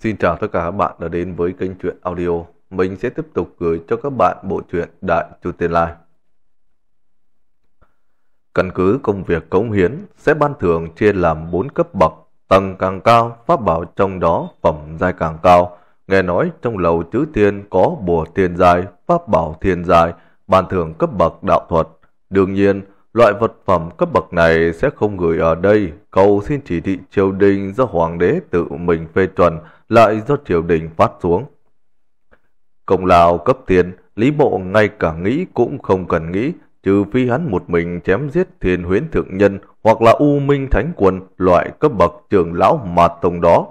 Xin chào tất cả các bạn đã đến với kênh truyện audio. Mình sẽ tiếp tục gửi cho các bạn bộ truyện Đại Chu Tiên Lai. Căn cứ công việc cống hiến sẽ ban thưởng chia làm 4 cấp bậc, tầng càng cao, pháp bảo trong đó phẩm giai càng cao. Nghe nói trong lầu chữ tiên có bùa tiền giai, pháp bảo tiền giai, ban thưởng cấp bậc đạo thuật. Đương nhiên, loại vật phẩm cấp bậc này sẽ không gửi ở đây, cầu xin chỉ thị triều đình do hoàng đế tự mình phê chuẩn lại do triều đình phát xuống. Công lao cấp tiền, Lý Mộ ngay cả nghĩ cũng không cần nghĩ, trừ phi hắn một mình chém giết thiên huyến thượng nhân hoặc là U Minh Thánh Quân loại cấp bậc trưởng lão mà tông đó,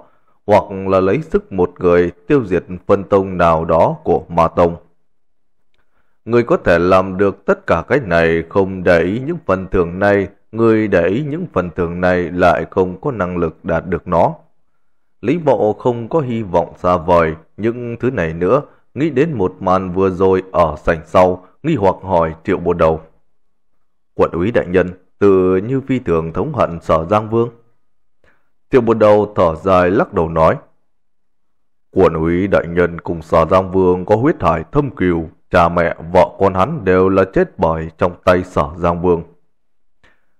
hoặc là lấy sức một người tiêu diệt phân tông nào đó của ma tông. Người có thể làm được tất cả cái này không để ý những phần thưởng này, người để ý những phần thưởng này lại không có năng lực đạt được nó. Lý mộ không có hy vọng xa vời những thứ này nữa, nghĩ đến một màn vừa rồi ở sảnh sau, nghi hoặc hỏi triệu bộ đầu. Quận úy đại nhân, tự như phi thường thống hận sở Giang Vương. Triệu bộ đầu thở dài lắc đầu nói. Quận úy đại nhân cùng sở Giang Vương có huyết thải thâm cừu, cha mẹ, vợ con hắn đều là chết bởi trong tay sở Giang Vương.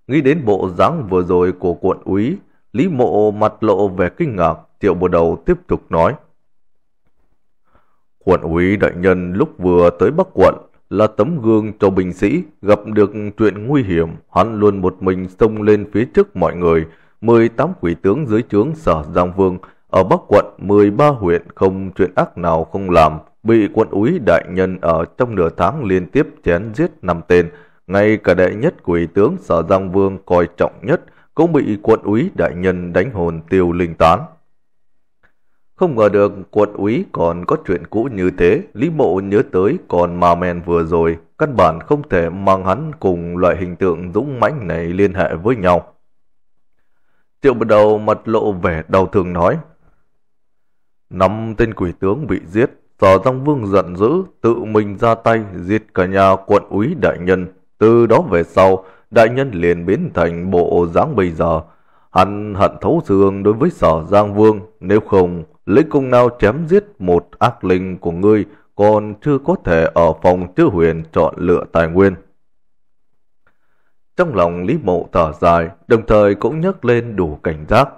Nghĩ đến bộ dáng vừa rồi của quận úy, Lý mộ mặt lộ vẻ kinh ngạc, Tiểu bộ đầu tiếp tục nói. Quận úy đại nhân lúc vừa tới Bắc quận là tấm gương cho binh sĩ gặp được chuyện nguy hiểm, hắn luôn một mình xông lên phía trước mọi người. 18 quỷ tướng dưới trướng Sở Giang Vương ở Bắc quận 13 huyện không chuyện ác nào không làm, bị quận úy đại nhân ở trong nửa tháng liên tiếp chém giết năm tên, ngay cả đệ nhất quỷ tướng Sở Giang Vương coi trọng nhất cũng bị quận úy đại nhân đánh hồn tiêu linh tán. Không ngờ được quận úy còn có chuyện cũ như thế, Lý Mộ nhớ tới còn mà men vừa rồi, căn bản không thể mang hắn cùng loại hình tượng dũng mãnh này liên hệ với nhau. Triệu bắt đầu mặt lộ vẻ đau thương nói. Năm tên quỷ tướng bị giết, Sở Giang Vương giận dữ, tự mình ra tay giết cả nhà quận úy đại nhân. Từ đó về sau, đại nhân liền biến thành bộ dáng bây giờ. Hắn hận thấu xương đối với Sở Giang Vương, nếu không lấy cung nào chém giết một ác linh của ngươi còn chưa có thể ở phòng chư huyền chọn lựa tài nguyên. Trong lòng Lý Mộ thở dài, đồng thời cũng nhắc lên đủ cảnh giác.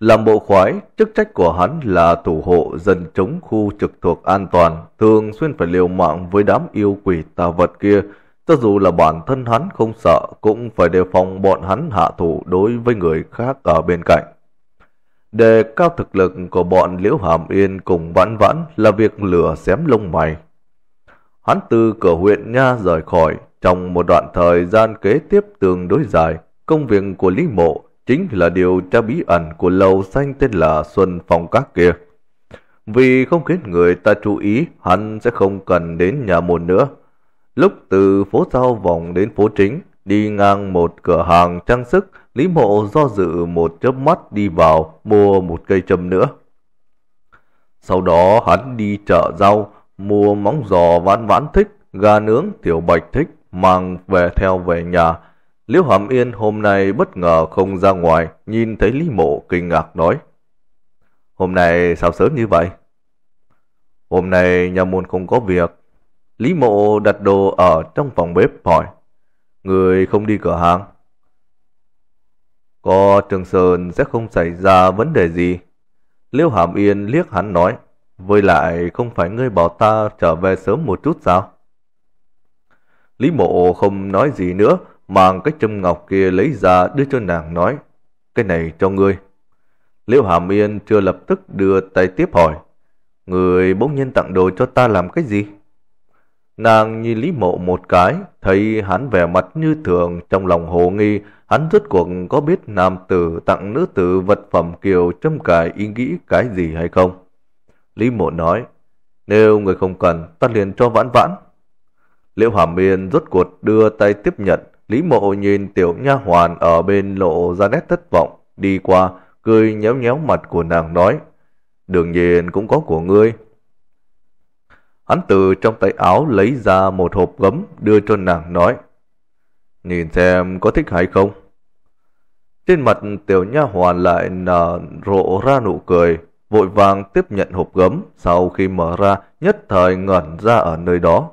Làm bộ khoái, chức trách của hắn là thủ hộ dân chống khu trực thuộc an toàn, thường xuyên phải liều mạng với đám yêu quỷ tà vật kia, cho dù là bản thân hắn không sợ cũng phải đề phòng bọn hắn hạ thủ đối với người khác ở bên cạnh. Đề cao thực lực của bọn Liễu Hàm Yên cùng Vãn Vãn là việc lửa xém lông mày. Hắn từ cửa huyện Nha rời khỏi, trong một đoạn thời gian kế tiếp tương đối dài, công việc của Lý Mộ chính là điều tra bí ẩn của lầu xanh tên là Xuân Phong Các kia. Vì không khiến người ta chú ý, hắn sẽ không cần đến nhà môn nữa. Lúc từ phố sau vòng đến phố chính, đi ngang một cửa hàng trang sức, Lý Mộ do dự một chớp mắt đi vào mua một cây châm nữa. Sau đó hắn đi chợ rau, mua móng giò vãn vãn thích, gà nướng tiểu bạch thích, mang về theo về nhà. Liễu Hàm Yên hôm nay bất ngờ không ra ngoài, nhìn thấy Lý Mộ kinh ngạc nói. Hôm nay sao sớm như vậy? Hôm nay nhà môn không có việc. Lý Mộ đặt đồ ở trong phòng bếp hỏi. Người không đi cửa hàng. Có Trường Sơn sẽ không xảy ra vấn đề gì. Liêu Hàm Yên liếc hắn nói, với lại không phải ngươi bảo ta trở về sớm một chút sao? Lý mộ không nói gì nữa, mang cái châm ngọc kia lấy ra đưa cho nàng nói, cái này cho ngươi. Liêu Hàm Yên chưa lập tức đưa tay tiếp hỏi, người bỗng nhiên tặng đồ cho ta làm cái gì? Nàng nhìn Lý Mộ một cái, thấy hắn vẻ mặt như thường, trong lòng hồ nghi, hắn rốt cuộc có biết nam tử tặng nữ tử vật phẩm kiều châm cài ý nghĩ cái gì hay không. Lý Mộ nói, nếu người không cần, ta liền cho vãn vãn. Liễu Hàm Miên rốt cuộc đưa tay tiếp nhận, Lý Mộ nhìn tiểu nha hoàn ở bên lộ ra nét thất vọng, đi qua, cười nhéo nhéo mặt của nàng nói, đương nhiên cũng có của ngươi, Hắn từ trong tay áo lấy ra một hộp gấm đưa cho nàng nói. Nhìn xem có thích hay không? Trên mặt tiểu nha hoàn lại nở rộ ra nụ cười, vội vàng tiếp nhận hộp gấm sau khi mở ra nhất thời ngẩn ra ở nơi đó.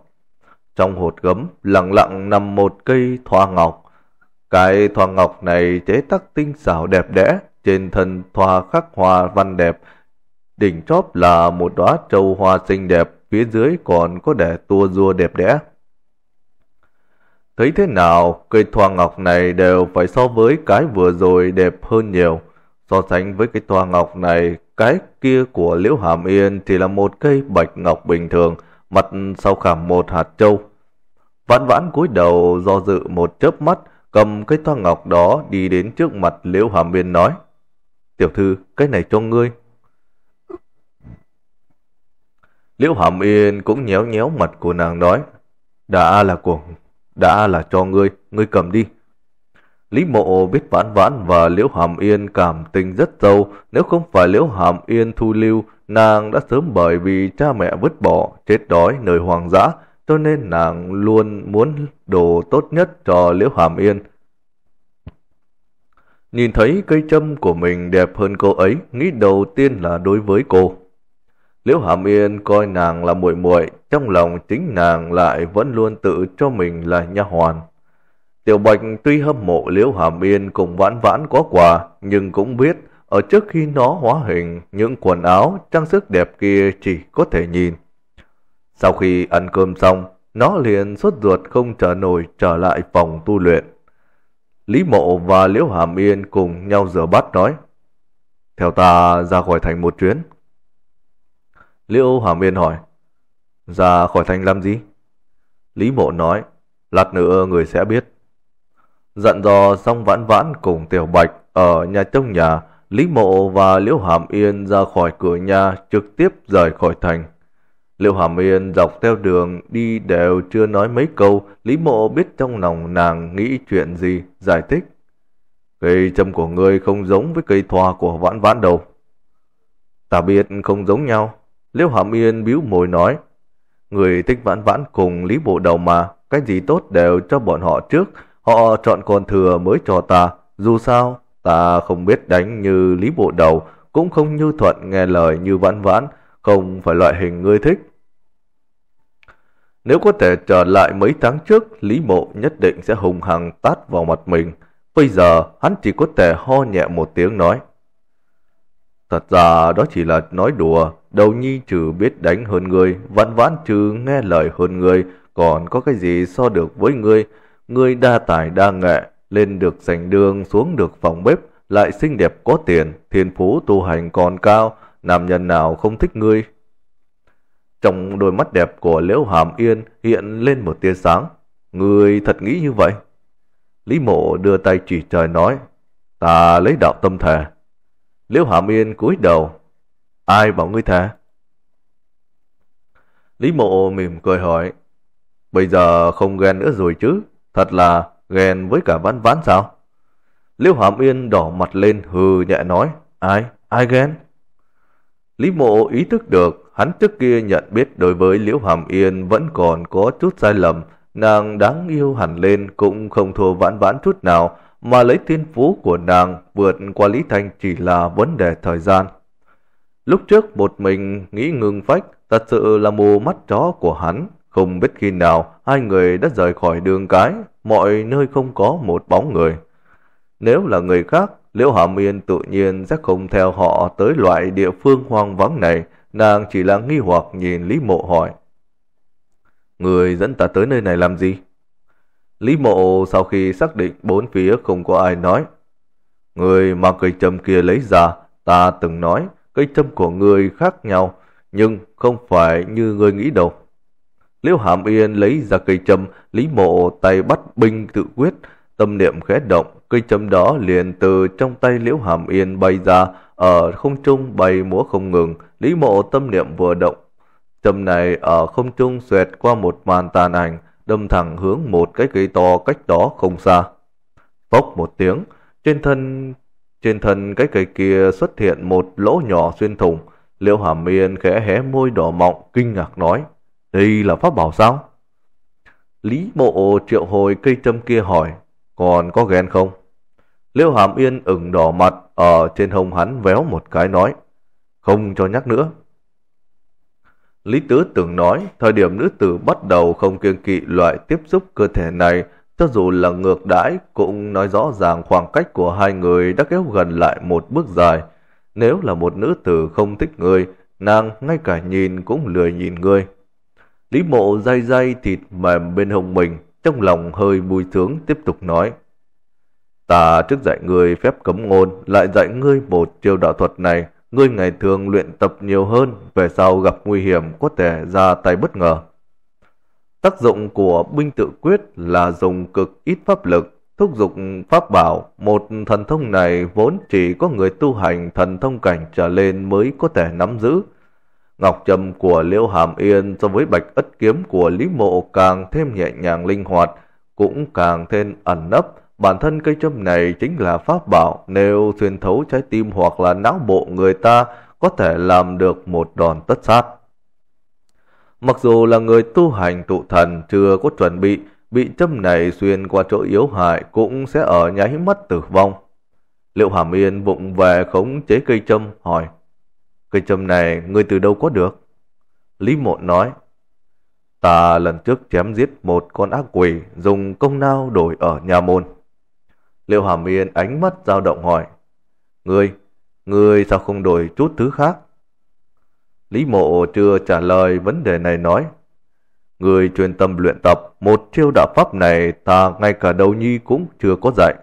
Trong hộp gấm lặng lặng nằm một cây thoa ngọc. Cái thoa ngọc này chế tác tinh xảo đẹp đẽ, trên thân thoa khắc hoa văn đẹp, đỉnh chóp là một đóa châu hoa xinh đẹp, phía dưới còn có để tua rua đẹp đẽ. Thấy thế nào, cây thoa ngọc này đều phải so với cái vừa rồi đẹp hơn nhiều. So sánh với cây thoa ngọc này, cái kia của Liễu Hàm Yên thì là một cây bạch ngọc bình thường, mặt sau khảm một hạt châu. Vãn vãn cúi đầu do dự một chớp mắt, cầm cây thoa ngọc đó đi đến trước mặt Liễu Hàm Yên nói. Tiểu thư, cái này cho ngươi. Liễu Hàm Yên cũng nhéo nhéo mặt của nàng nói, đã là của, đã là cho ngươi, ngươi cầm đi. Lý Mộ biết Vãn Vãn và Liễu Hàm Yên cảm tình rất sâu, nếu không phải Liễu Hàm Yên thu lưu, nàng đã sớm bởi vì cha mẹ vứt bỏ, chết đói nơi hoàng dã, cho nên nàng luôn muốn đồ tốt nhất cho Liễu Hàm Yên. Nhìn thấy cây châm của mình đẹp hơn cô ấy, nghĩ đầu tiên là đối với cô. Liễu Hàm Yên coi nàng là muội muội, trong lòng chính nàng lại vẫn luôn tự cho mình là nha hoàn. Tiểu Bạch tuy hâm mộ Liễu Hàm Yên cùng vãn vãn có quà, nhưng cũng biết ở trước khi nó hóa hình, những quần áo, trang sức đẹp kia chỉ có thể nhìn. Sau khi ăn cơm xong, nó liền xuất ruột không trở nổi trở lại phòng tu luyện. Lý Mộ và Liễu Hàm Yên cùng nhau rửa bát nói, Theo ta ra khỏi thành một chuyến, Liễu Hàm Yên hỏi, ra khỏi thành làm gì? Lý mộ nói, lát nữa người sẽ biết. Dặn dò xong vãn vãn cùng Tiểu Bạch ở nhà trong nhà, Lý Mộ và Liễu Hàm Yên ra khỏi cửa nhà trực tiếp rời khỏi thành. Liễu Hàm Yên dọc theo đường đi đều chưa nói mấy câu, Lý Mộ biết trong lòng nàng nghĩ chuyện gì, giải thích. Cây châm của ngươi không giống với cây thoa của vãn vãn đâu. Ta biết không giống nhau, Liêu Hàm Yên biếu môi nói, người tích vãn vãn cùng Lý Bộ Đầu mà, cái gì tốt đều cho bọn họ trước, họ chọn còn thừa mới cho ta, dù sao ta không biết đánh như Lý Bộ Đầu, cũng không như Thuận nghe lời như vãn vãn, không phải loại hình ngươi thích. Nếu có thể trở lại mấy tháng trước, Lý Mộ nhất định sẽ hùng hằng tát vào mặt mình. Bây giờ, hắn chỉ có thể ho nhẹ một tiếng nói. Thật ra đó chỉ là nói đùa, đầu nhi trừ biết đánh hơn người, vãn vãn trừ nghe lời hơn người, còn có cái gì so được với người? Người đa tài đa nghệ, lên được sành đường, xuống được phòng bếp, lại xinh đẹp có tiền, thiên phú tu hành còn cao, nam nhân nào không thích ngươi? Trong đôi mắt đẹp của Liễu Hàm Yên hiện lên một tia sáng. người thật nghĩ như vậy? Lý Mộ đưa tay chỉ trời nói, ta lấy đạo tâm thề. Liễu Hàm Yên cúi đầu, Ai bảo ngươi thả? Lý mộ mỉm cười hỏi. Bây giờ không ghen nữa rồi chứ? Thật là ghen với cả vãn vãn sao? Liêu Hàm Yên đỏ mặt lên hừ nhẹ nói. Ai? Ai ghen? Lý mộ ý thức được hắn trước kia nhận biết đối với Liễu Hàm Yên vẫn còn có chút sai lầm. Nàng đáng yêu hẳn lên cũng không thua vãn vãn chút nào mà lấy tiên phú của nàng vượt qua Lý Thanh chỉ là vấn đề thời gian. Lúc trước một mình nghĩ ngừng phách, thật sự là mù mắt chó của hắn. Không biết khi nào hai người đã rời khỏi đường cái, mọi nơi không có một bóng người. Nếu là người khác, Liễu Hàm Yên tự nhiên sẽ không theo họ tới loại địa phương hoang vắng này, nàng chỉ là nghi hoặc nhìn Lý Mộ hỏi. Người dẫn ta tới nơi này làm gì? Lý Mộ sau khi xác định bốn phía không có ai nói. Người mà cây trầm kia lấy ra, ta từng nói cây châm của người khác nhau, nhưng không phải như người nghĩ đâu. Liễu Hàm Yên lấy ra cây châm, Lý Mộ tay bắt binh tự quyết, tâm niệm khẽ động, cây châm đó liền từ trong tay Liễu Hàm Yên bay ra, ở không trung bay múa không ngừng, Lý Mộ tâm niệm vừa động. Châm này ở không trung xoẹt qua một màn tàn ảnh, đâm thẳng hướng một cái cây to cách đó không xa. Phốc một tiếng, trên thân trên thân cái cây kia xuất hiện một lỗ nhỏ xuyên thủng, Liễu Hàm Yên khẽ hé môi đỏ mọng, kinh ngạc nói, đây là pháp bảo sao? Lý mộ triệu hồi cây châm kia hỏi, còn có ghen không? Liễu Hàm Yên ửng đỏ mặt, ở trên hông hắn véo một cái nói, không cho nhắc nữa. Lý Tứ từng nói, thời điểm nữ tử bắt đầu không kiêng kỵ loại tiếp xúc cơ thể này, cho dù là ngược đãi cũng nói rõ ràng khoảng cách của hai người đã kéo gần lại một bước dài. Nếu là một nữ tử không thích người, nàng ngay cả nhìn cũng lười nhìn người. Lý mộ day day thịt mềm bên hông mình, trong lòng hơi bùi sướng tiếp tục nói. Ta trước dạy ngươi phép cấm ngôn, lại dạy ngươi một chiêu đạo thuật này, ngươi ngày thường luyện tập nhiều hơn, về sau gặp nguy hiểm có thể ra tay bất ngờ. Tác dụng của binh tự quyết là dùng cực ít pháp lực, thúc giục pháp bảo. Một thần thông này vốn chỉ có người tu hành thần thông cảnh trở lên mới có thể nắm giữ. Ngọc trầm của Liêu Hàm Yên so với bạch ất kiếm của Lý Mộ càng thêm nhẹ nhàng linh hoạt, cũng càng thêm ẩn nấp. Bản thân cây châm này chính là pháp bảo nếu xuyên thấu trái tim hoặc là não bộ người ta có thể làm được một đòn tất sát. Mặc dù là người tu hành tụ thần chưa có chuẩn bị, bị châm này xuyên qua chỗ yếu hại cũng sẽ ở nháy mắt tử vong. Liệu Hàm Yên vụng về khống chế cây châm hỏi, cây châm này người từ đâu có được? Lý Mộ nói, ta lần trước chém giết một con ác quỷ dùng công nao đổi ở nhà môn. Liệu Hàm Yên ánh mắt dao động hỏi, ngươi, ngươi sao không đổi chút thứ khác? Lý Mộ chưa trả lời vấn đề này nói, Người truyền tâm luyện tập, một chiêu đạo pháp này ta ngay cả đầu nhi cũng chưa có dạy.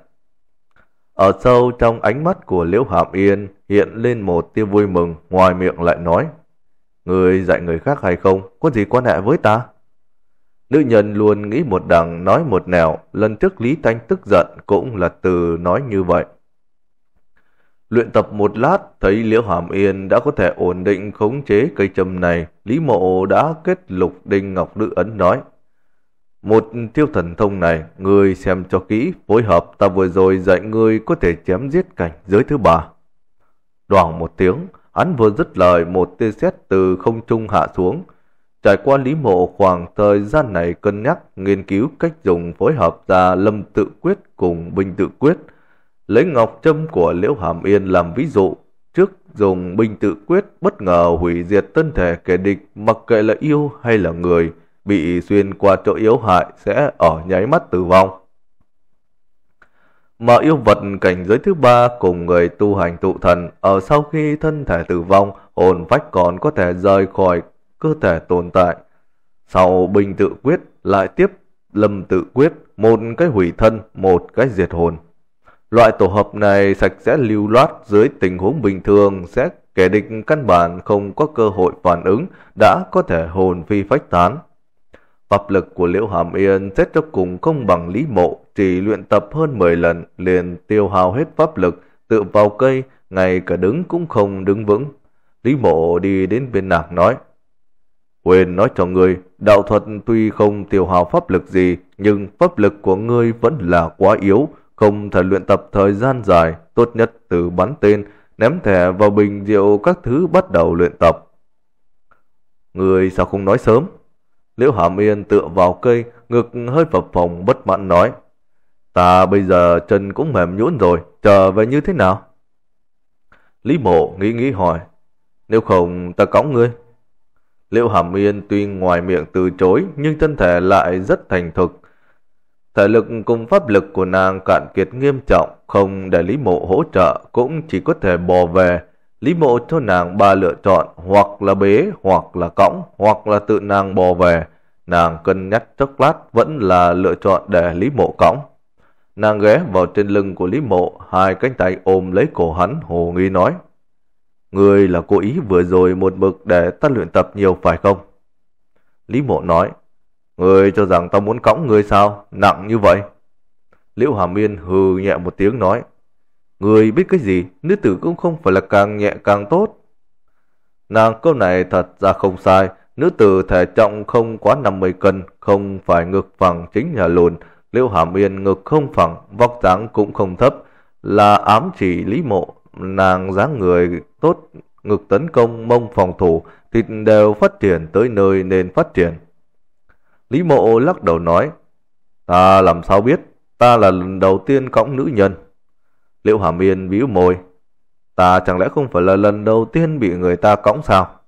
Ở sâu trong ánh mắt của Liễu Hàm Yên hiện lên một tia vui mừng, ngoài miệng lại nói, Người dạy người khác hay không, có gì quan hệ với ta? Nữ nhân luôn nghĩ một đằng nói một nẻo, lần trước Lý Thanh tức giận cũng là từ nói như vậy. Luyện tập một lát, thấy Liễu Hàm Yên đã có thể ổn định khống chế cây châm này, Lý Mộ đã kết lục Đinh Ngọc Nữ Ấn nói. Một tiêu thần thông này, ngươi xem cho kỹ, phối hợp ta vừa rồi dạy ngươi có thể chém giết cảnh giới thứ ba. Đoàn một tiếng, hắn vừa dứt lời một tia sét từ không trung hạ xuống. Trải qua Lý Mộ khoảng thời gian này cân nhắc, nghiên cứu cách dùng phối hợp ra lâm tự quyết cùng binh tự quyết, Lấy ngọc châm của Liễu Hàm Yên làm ví dụ, trước dùng binh tự quyết bất ngờ hủy diệt thân thể kẻ địch mặc kệ là yêu hay là người, bị xuyên qua chỗ yếu hại sẽ ở nháy mắt tử vong. Mà yêu vật cảnh giới thứ ba cùng người tu hành tụ thần ở sau khi thân thể tử vong, hồn vách còn có thể rời khỏi cơ thể tồn tại. Sau bình tự quyết lại tiếp lâm tự quyết, một cái hủy thân, một cái diệt hồn. Loại tổ hợp này sạch sẽ lưu loát dưới tình huống bình thường sẽ kẻ địch căn bản không có cơ hội phản ứng đã có thể hồn phi phách tán. Pháp lực của Liễu Hàm Yên xét cho cùng không bằng Lý Mộ, chỉ luyện tập hơn 10 lần liền tiêu hao hết pháp lực, tự vào cây, ngay cả đứng cũng không đứng vững. Lý Mộ đi đến bên nàng nói, Huyền nói cho ngươi, đạo thuật tuy không tiêu hào pháp lực gì, nhưng pháp lực của ngươi vẫn là quá yếu, không thể luyện tập thời gian dài, tốt nhất từ bắn tên, ném thẻ vào bình rượu các thứ bắt đầu luyện tập. Người sao không nói sớm? Liễu Hàm Yên tựa vào cây, ngực hơi phập phồng bất mãn nói. Ta bây giờ chân cũng mềm nhũn rồi, trở về như thế nào? Lý Mộ nghĩ nghĩ hỏi, nếu không ta cõng ngươi. Liễu Hàm Yên tuy ngoài miệng từ chối nhưng thân thể lại rất thành thực, Thể lực cùng pháp lực của nàng cạn kiệt nghiêm trọng, không để Lý Mộ hỗ trợ cũng chỉ có thể bò về. Lý Mộ cho nàng ba lựa chọn hoặc là bế, hoặc là cõng, hoặc là tự nàng bò về. Nàng cân nhắc chốc lát vẫn là lựa chọn để Lý Mộ cõng. Nàng ghé vào trên lưng của Lý Mộ, hai cánh tay ôm lấy cổ hắn, hồ nghi nói. người là cố ý vừa rồi một mực để ta luyện tập nhiều phải không? Lý Mộ nói, Người cho rằng tao muốn cõng người sao? Nặng như vậy. Liễu Hà Miên hừ nhẹ một tiếng nói. Người biết cái gì, nữ tử cũng không phải là càng nhẹ càng tốt. Nàng câu này thật ra không sai, nữ tử thể trọng không quá 50 cân, không phải ngực phẳng chính là lùn. Liễu Hàm Yên ngực không phẳng, vóc dáng cũng không thấp, là ám chỉ lý mộ, nàng dáng người tốt, ngực tấn công, mông phòng thủ, thịt đều phát triển tới nơi nên phát triển. Lý mộ lắc đầu nói, ta làm sao biết, ta là lần đầu tiên cõng nữ nhân. Liệu Hàm Yên bĩu môi, ta chẳng lẽ không phải là lần đầu tiên bị người ta cõng sao?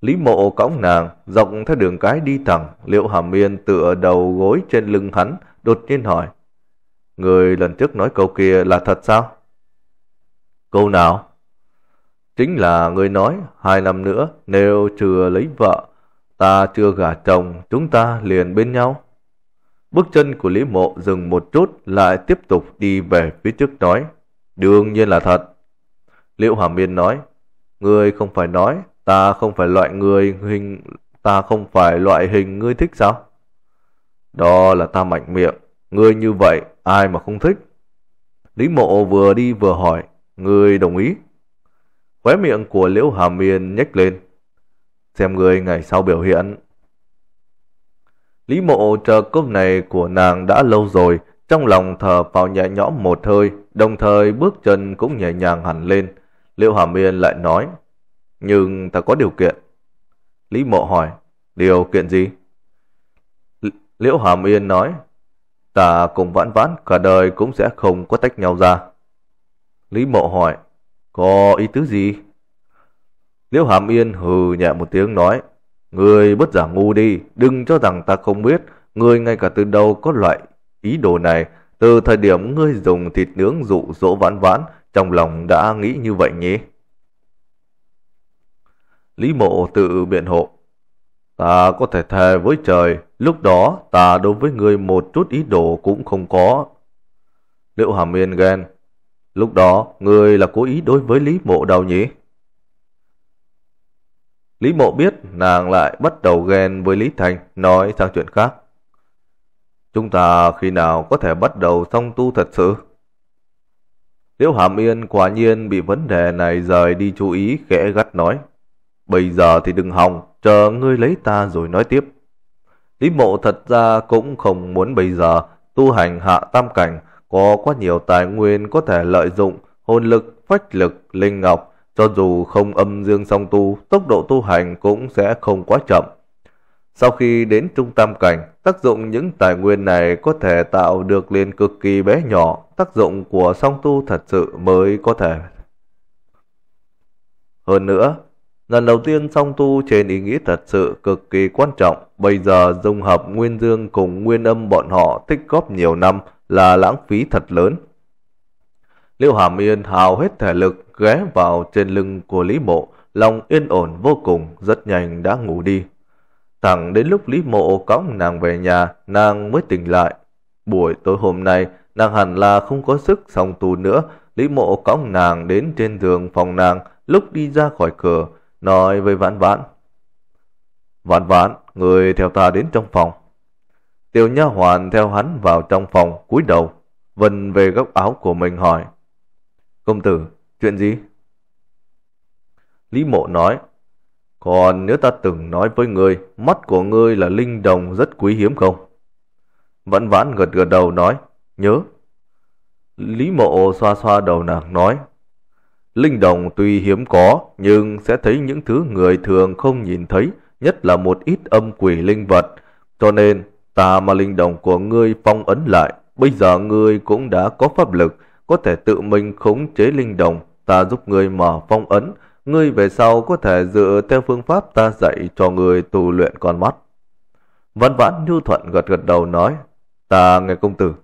Lý mộ cõng nàng, dọc theo đường cái đi thẳng, Liệu Hàm Yên tựa đầu gối trên lưng hắn, đột nhiên hỏi, người lần trước nói câu kia là thật sao? Câu nào? Chính là người nói, hai năm nữa, nếu chưa lấy vợ, Ta chưa gả chồng, chúng ta liền bên nhau. Bước chân của Lý Mộ dừng một chút lại tiếp tục đi về phía trước nói. Đương nhiên là thật. Liễu Hàm Yên nói, Ngươi không phải nói, ta không phải loại người hình, ta không phải loại hình ngươi thích sao? Đó là ta mạnh miệng, ngươi như vậy ai mà không thích? Lý Mộ vừa đi vừa hỏi, ngươi đồng ý? Khóe miệng của Liễu Hàm Yên nhếch lên, xem người ngày sau biểu hiện. Lý mộ chờ cúp này của nàng đã lâu rồi, trong lòng thở vào nhẹ nhõm một hơi, đồng thời bước chân cũng nhẹ nhàng hẳn lên. Liệu Hàm Yên lại nói, nhưng ta có điều kiện. Lý mộ hỏi, điều kiện gì? L Liễu Hàm Yên nói, ta cùng vãn vãn cả đời cũng sẽ không có tách nhau ra. Lý mộ hỏi, có ý tứ gì? Liễu Hàm Yên hừ nhẹ một tiếng nói, Người bất giả ngu đi, đừng cho rằng ta không biết, người ngay cả từ đầu có loại ý đồ này, từ thời điểm ngươi dùng thịt nướng dụ dỗ vãn vãn, trong lòng đã nghĩ như vậy nhỉ? Lý mộ tự biện hộ, Ta có thể thề với trời, lúc đó ta đối với người một chút ý đồ cũng không có. Liệu Hàm Yên ghen, lúc đó người là cố ý đối với Lý Mộ đâu nhỉ? Lý Mộ biết nàng lại bắt đầu ghen với Lý Thành, nói sang chuyện khác. Chúng ta khi nào có thể bắt đầu song tu thật sự? Liễu Hàm Yên quả nhiên bị vấn đề này rời đi chú ý khẽ gắt nói. Bây giờ thì đừng hòng, chờ ngươi lấy ta rồi nói tiếp. Lý mộ thật ra cũng không muốn bây giờ tu hành hạ tam cảnh, có quá nhiều tài nguyên có thể lợi dụng, hồn lực, phách lực, linh ngọc, cho dù không âm dương song tu, tốc độ tu hành cũng sẽ không quá chậm. Sau khi đến trung tam cảnh, tác dụng những tài nguyên này có thể tạo được liền cực kỳ bé nhỏ, tác dụng của song tu thật sự mới có thể. Hơn nữa, lần đầu tiên song tu trên ý nghĩa thật sự cực kỳ quan trọng, bây giờ dung hợp nguyên dương cùng nguyên âm bọn họ tích góp nhiều năm là lãng phí thật lớn. Liêu Hàm Yên hào hết thể lực ghé vào trên lưng của Lý Mộ, lòng yên ổn vô cùng, rất nhanh đã ngủ đi. Thẳng đến lúc Lý Mộ cõng nàng về nhà, nàng mới tỉnh lại. Buổi tối hôm nay, nàng hẳn là không có sức xong tù nữa, Lý Mộ cõng nàng đến trên giường phòng nàng, lúc đi ra khỏi cửa, nói với Vãn Vãn. Vãn Vãn, người theo ta đến trong phòng. Tiểu Nha Hoàn theo hắn vào trong phòng, cúi đầu, vần về góc áo của mình hỏi. Công tử, chuyện gì? Lý mộ nói, còn nếu ta từng nói với ngươi, mắt của ngươi là linh đồng rất quý hiếm không? Vẫn vãn gật gật đầu nói, nhớ. Lý mộ xoa xoa đầu nàng nói, linh đồng tuy hiếm có nhưng sẽ thấy những thứ người thường không nhìn thấy, nhất là một ít âm quỷ linh vật. Cho nên, ta mà linh đồng của ngươi phong ấn lại, bây giờ ngươi cũng đã có pháp lực, có thể tự mình khống chế linh đồng, ta giúp ngươi mở phong ấn, ngươi về sau có thể dựa theo phương pháp ta dạy cho ngươi tu luyện con mắt. Văn vãn nhu thuận gật gật đầu nói, ta nghe công tử.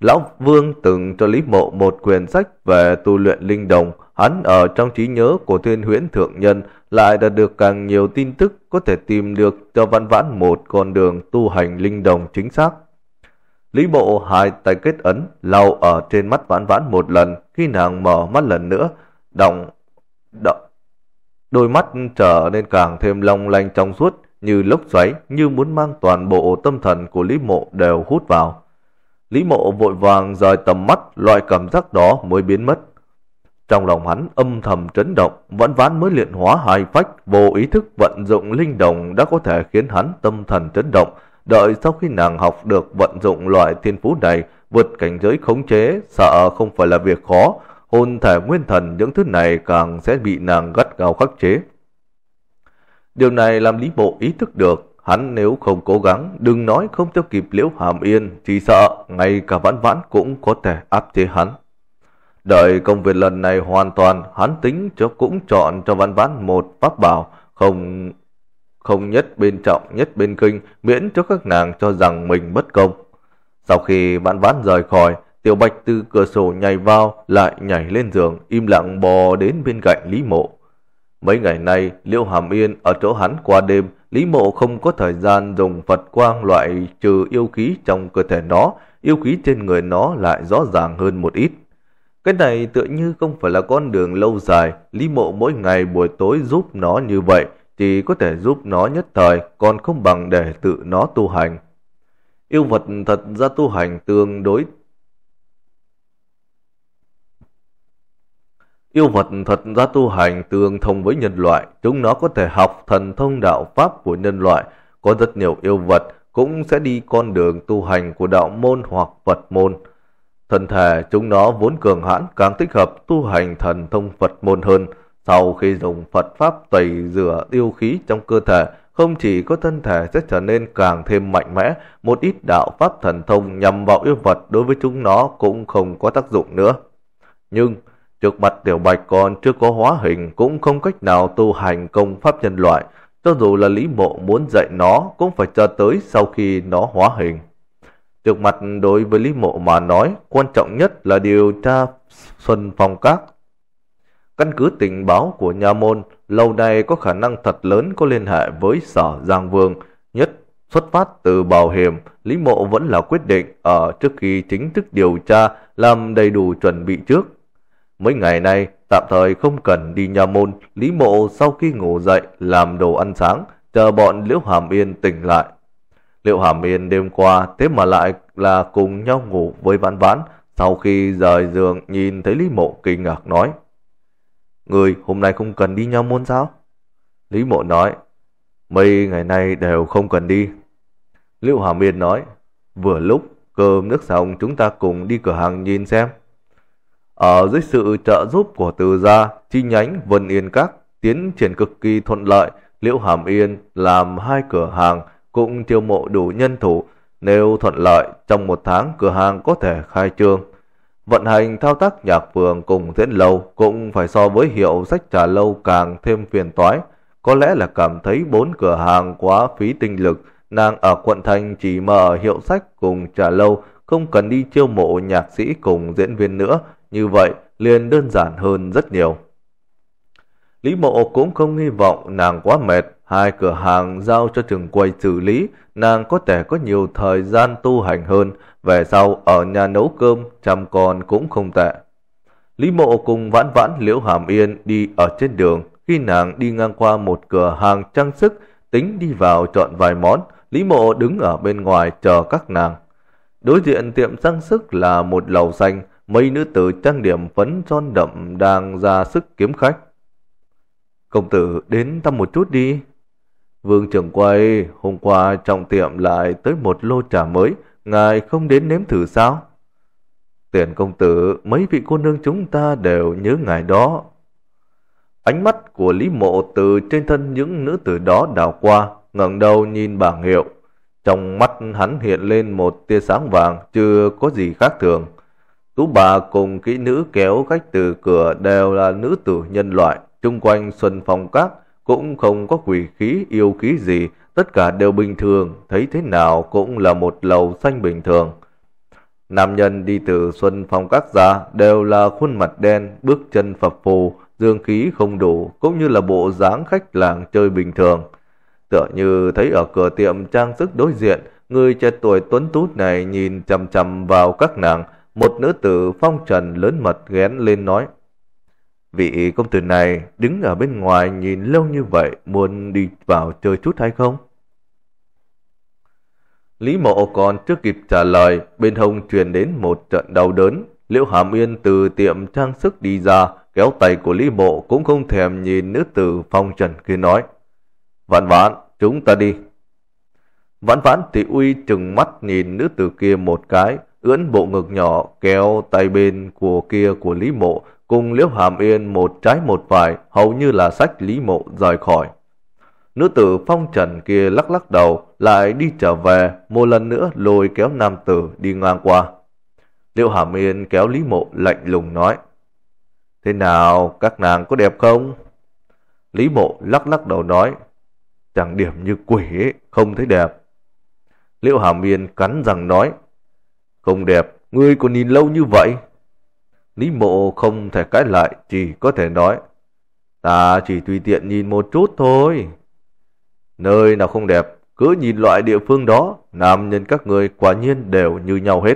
Lão Vương từng cho Lý Mộ một quyển sách về tu luyện linh đồng, hắn ở trong trí nhớ của thiên huyễn thượng nhân lại đã được càng nhiều tin tức có thể tìm được cho văn vãn một con đường tu hành linh đồng chính xác. Lý bộ hai tay kết ấn, lau ở trên mắt vãn vãn một lần, khi nàng mở mắt lần nữa, động, động. Đôi mắt trở nên càng thêm long lanh trong suốt, như lốc xoáy, như muốn mang toàn bộ tâm thần của Lý mộ đều hút vào. Lý mộ vội vàng rời tầm mắt, loại cảm giác đó mới biến mất. Trong lòng hắn âm thầm chấn động, vẫn ván mới luyện hóa hai phách, vô ý thức vận dụng linh đồng đã có thể khiến hắn tâm thần chấn động, Đợi sau khi nàng học được vận dụng loại thiên phú này, vượt cảnh giới khống chế, sợ không phải là việc khó, hồn thể nguyên thần những thứ này càng sẽ bị nàng gắt gao khắc chế. Điều này làm Lý Bộ ý thức được, hắn nếu không cố gắng, đừng nói không theo kịp Liễu Hàm Yên, chỉ sợ ngay cả vãn vãn cũng có thể áp chế hắn. Đợi công việc lần này hoàn toàn, hắn tính cho cũng chọn cho vãn vãn một pháp bảo, không không nhất bên trọng nhất bên kinh, miễn cho các nàng cho rằng mình bất công. Sau khi vãn vãn rời khỏi, Tiểu Bạch từ cửa sổ nhảy vào, lại nhảy lên giường, im lặng bò đến bên cạnh Lý Mộ. Mấy ngày nay, Liễu Hàm Yên ở chỗ hắn qua đêm, Lý Mộ không có thời gian dùng Phật quang loại trừ yêu khí trong cơ thể nó, yêu khí trên người nó lại rõ ràng hơn một ít. Cái này tựa như không phải là con đường lâu dài, Lý Mộ mỗi ngày buổi tối giúp nó như vậy, chỉ có thể giúp nó nhất thời còn không bằng để tự nó tu hành. Yêu vật thật ra tu hành tương đối Yêu vật thật ra tu hành tương thông với nhân loại, chúng nó có thể học thần thông đạo pháp của nhân loại, có rất nhiều yêu vật cũng sẽ đi con đường tu hành của đạo môn hoặc Phật môn. Thân thể chúng nó vốn cường hãn càng thích hợp tu hành thần thông Phật môn hơn, sau khi dùng Phật Pháp tẩy rửa tiêu khí trong cơ thể, không chỉ có thân thể sẽ trở nên càng thêm mạnh mẽ, một ít đạo Pháp thần thông nhằm vào yêu vật đối với chúng nó cũng không có tác dụng nữa. Nhưng, trước mặt Tiểu Bạch còn chưa có hóa hình cũng không cách nào tu hành công Pháp nhân loại, cho dù là Lý Mộ muốn dạy nó cũng phải chờ tới sau khi nó hóa hình. Trước mặt đối với Lý Mộ mà nói, quan trọng nhất là điều tra Xuân Phong Các Căn cứ tình báo của nhà môn, lâu nay có khả năng thật lớn có liên hệ với sở Giang Vương, nhất xuất phát từ bảo hiểm, Lý Mộ vẫn là quyết định ở trước khi chính thức điều tra làm đầy đủ chuẩn bị trước. Mấy ngày nay, tạm thời không cần đi nhà môn, Lý Mộ sau khi ngủ dậy làm đồ ăn sáng, chờ bọn Liễu Hàm Yên tỉnh lại. Liễu Hàm Yên đêm qua thế mà lại là cùng nhau ngủ với Vãn Vãn, sau khi rời giường nhìn thấy Lý Mộ kinh ngạc nói. Người hôm nay không cần đi nhau môn sao? Lý mộ nói, mấy ngày nay đều không cần đi. Lưu Hà Miên nói, vừa lúc cơm nước xong chúng ta cùng đi cửa hàng nhìn xem. Ở dưới sự trợ giúp của từ gia, chi nhánh Vân Yên Các tiến triển cực kỳ thuận lợi, Liễu Hàm Yên làm hai cửa hàng cũng chiêu mộ đủ nhân thủ, nếu thuận lợi trong một tháng cửa hàng có thể khai trương. Vận hành thao tác nhạc phường cùng diễn lâu cũng phải so với hiệu sách trà lâu càng thêm phiền toái. Có lẽ là cảm thấy bốn cửa hàng quá phí tinh lực, nàng ở quận thành chỉ mở hiệu sách cùng trà lâu, không cần đi chiêu mộ nhạc sĩ cùng diễn viên nữa, như vậy liền đơn giản hơn rất nhiều. Lý mộ cũng không hy vọng nàng quá mệt, hai cửa hàng giao cho trường quầy xử lý, nàng có thể có nhiều thời gian tu hành hơn, về sau ở nhà nấu cơm chăm con cũng không tệ. Lý Mộ cùng Vãn Vãn Liễu Hàm Yên đi ở trên đường, khi nàng đi ngang qua một cửa hàng trang sức, tính đi vào chọn vài món, Lý Mộ đứng ở bên ngoài chờ các nàng. Đối diện tiệm trang sức là một lầu xanh, mấy nữ tử trang điểm phấn son đậm đang ra sức kiếm khách. Công tử đến thăm một chút đi. Vương trưởng quay, hôm qua trong tiệm lại tới một lô trà mới, ngài không đến nếm thử sao? Tiền công tử, mấy vị cô nương chúng ta đều nhớ ngài đó. Ánh mắt của Lý Mộ từ trên thân những nữ tử đó đảo qua, ngẩng đầu nhìn bà Hiệu. Trong mắt hắn hiện lên một tia sáng vàng, chưa có gì khác thường. Tú bà cùng kỹ nữ kéo khách từ cửa đều là nữ tử nhân loại, chung quanh Xuân Phong Các, cũng không có quỷ khí yêu khí gì, tất cả đều bình thường, thấy thế nào cũng là một lầu xanh bình thường. Nam nhân đi từ Xuân Phong Các ra đều là khuôn mặt đen, bước chân phập phù, dương khí không đủ, cũng như là bộ dáng khách làng chơi bình thường. Tựa như thấy ở cửa tiệm trang sức đối diện, người trẻ tuổi tuấn tút này nhìn chằm chằm vào các nàng, một nữ tử phong trần lớn mật ghén lên nói. Vị công tử này đứng ở bên ngoài nhìn lâu như vậy muốn đi vào chơi chút hay không? Lý mộ còn chưa kịp trả lời, bên hông truyền đến một trận đau đớn. liệu Hàm Yên từ tiệm trang sức đi ra, kéo tay của Lý mộ cũng không thèm nhìn nữ tử phong trần kia nói. vãn vãn, chúng ta đi. Vãn vãn thì uy chừng mắt nhìn nữ tử kia một cái, ưỡn bộ ngực nhỏ kéo tay bên của kia của Lý Mộ cùng Liễu Hàm Yên một trái một phải, hầu như là sách Lý Mộ rời khỏi. Nữ tử phong trần kia lắc lắc đầu, lại đi trở về, một lần nữa lôi kéo nam tử đi ngang qua. Liễu Hàm Yên kéo Lý Mộ lạnh lùng nói, Thế nào, các nàng có đẹp không? Lý Mộ lắc lắc đầu nói, Chẳng điểm như quỷ không thấy đẹp. Liễu Hàm Yên cắn răng nói, Không đẹp, ngươi còn nhìn lâu như vậy? Lý mộ không thể cãi lại, chỉ có thể nói. Ta chỉ tùy tiện nhìn một chút thôi. Nơi nào không đẹp, cứ nhìn loại địa phương đó, nam nhân các người quả nhiên đều như nhau hết.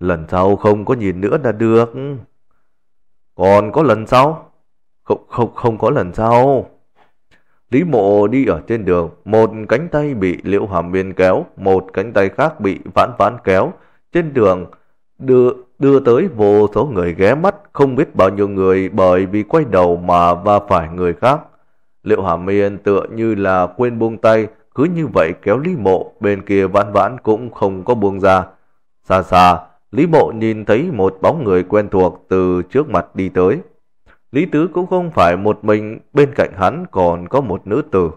Lần sau không có nhìn nữa là được. Còn có lần sau? Không, không, không có lần sau. Lý mộ đi ở trên đường, một cánh tay bị liễu hàm biên kéo, một cánh tay khác bị vãn vãn kéo. Trên đường, đưa đưa tới vô số người ghé mắt, không biết bao nhiêu người bởi vì quay đầu mà va phải người khác. Liệu Hà Miên tựa như là quên buông tay, cứ như vậy kéo Lý Mộ, bên kia vãn vãn cũng không có buông ra. Xa xa, Lý Mộ nhìn thấy một bóng người quen thuộc từ trước mặt đi tới. Lý Tứ cũng không phải một mình, bên cạnh hắn còn có một nữ tử.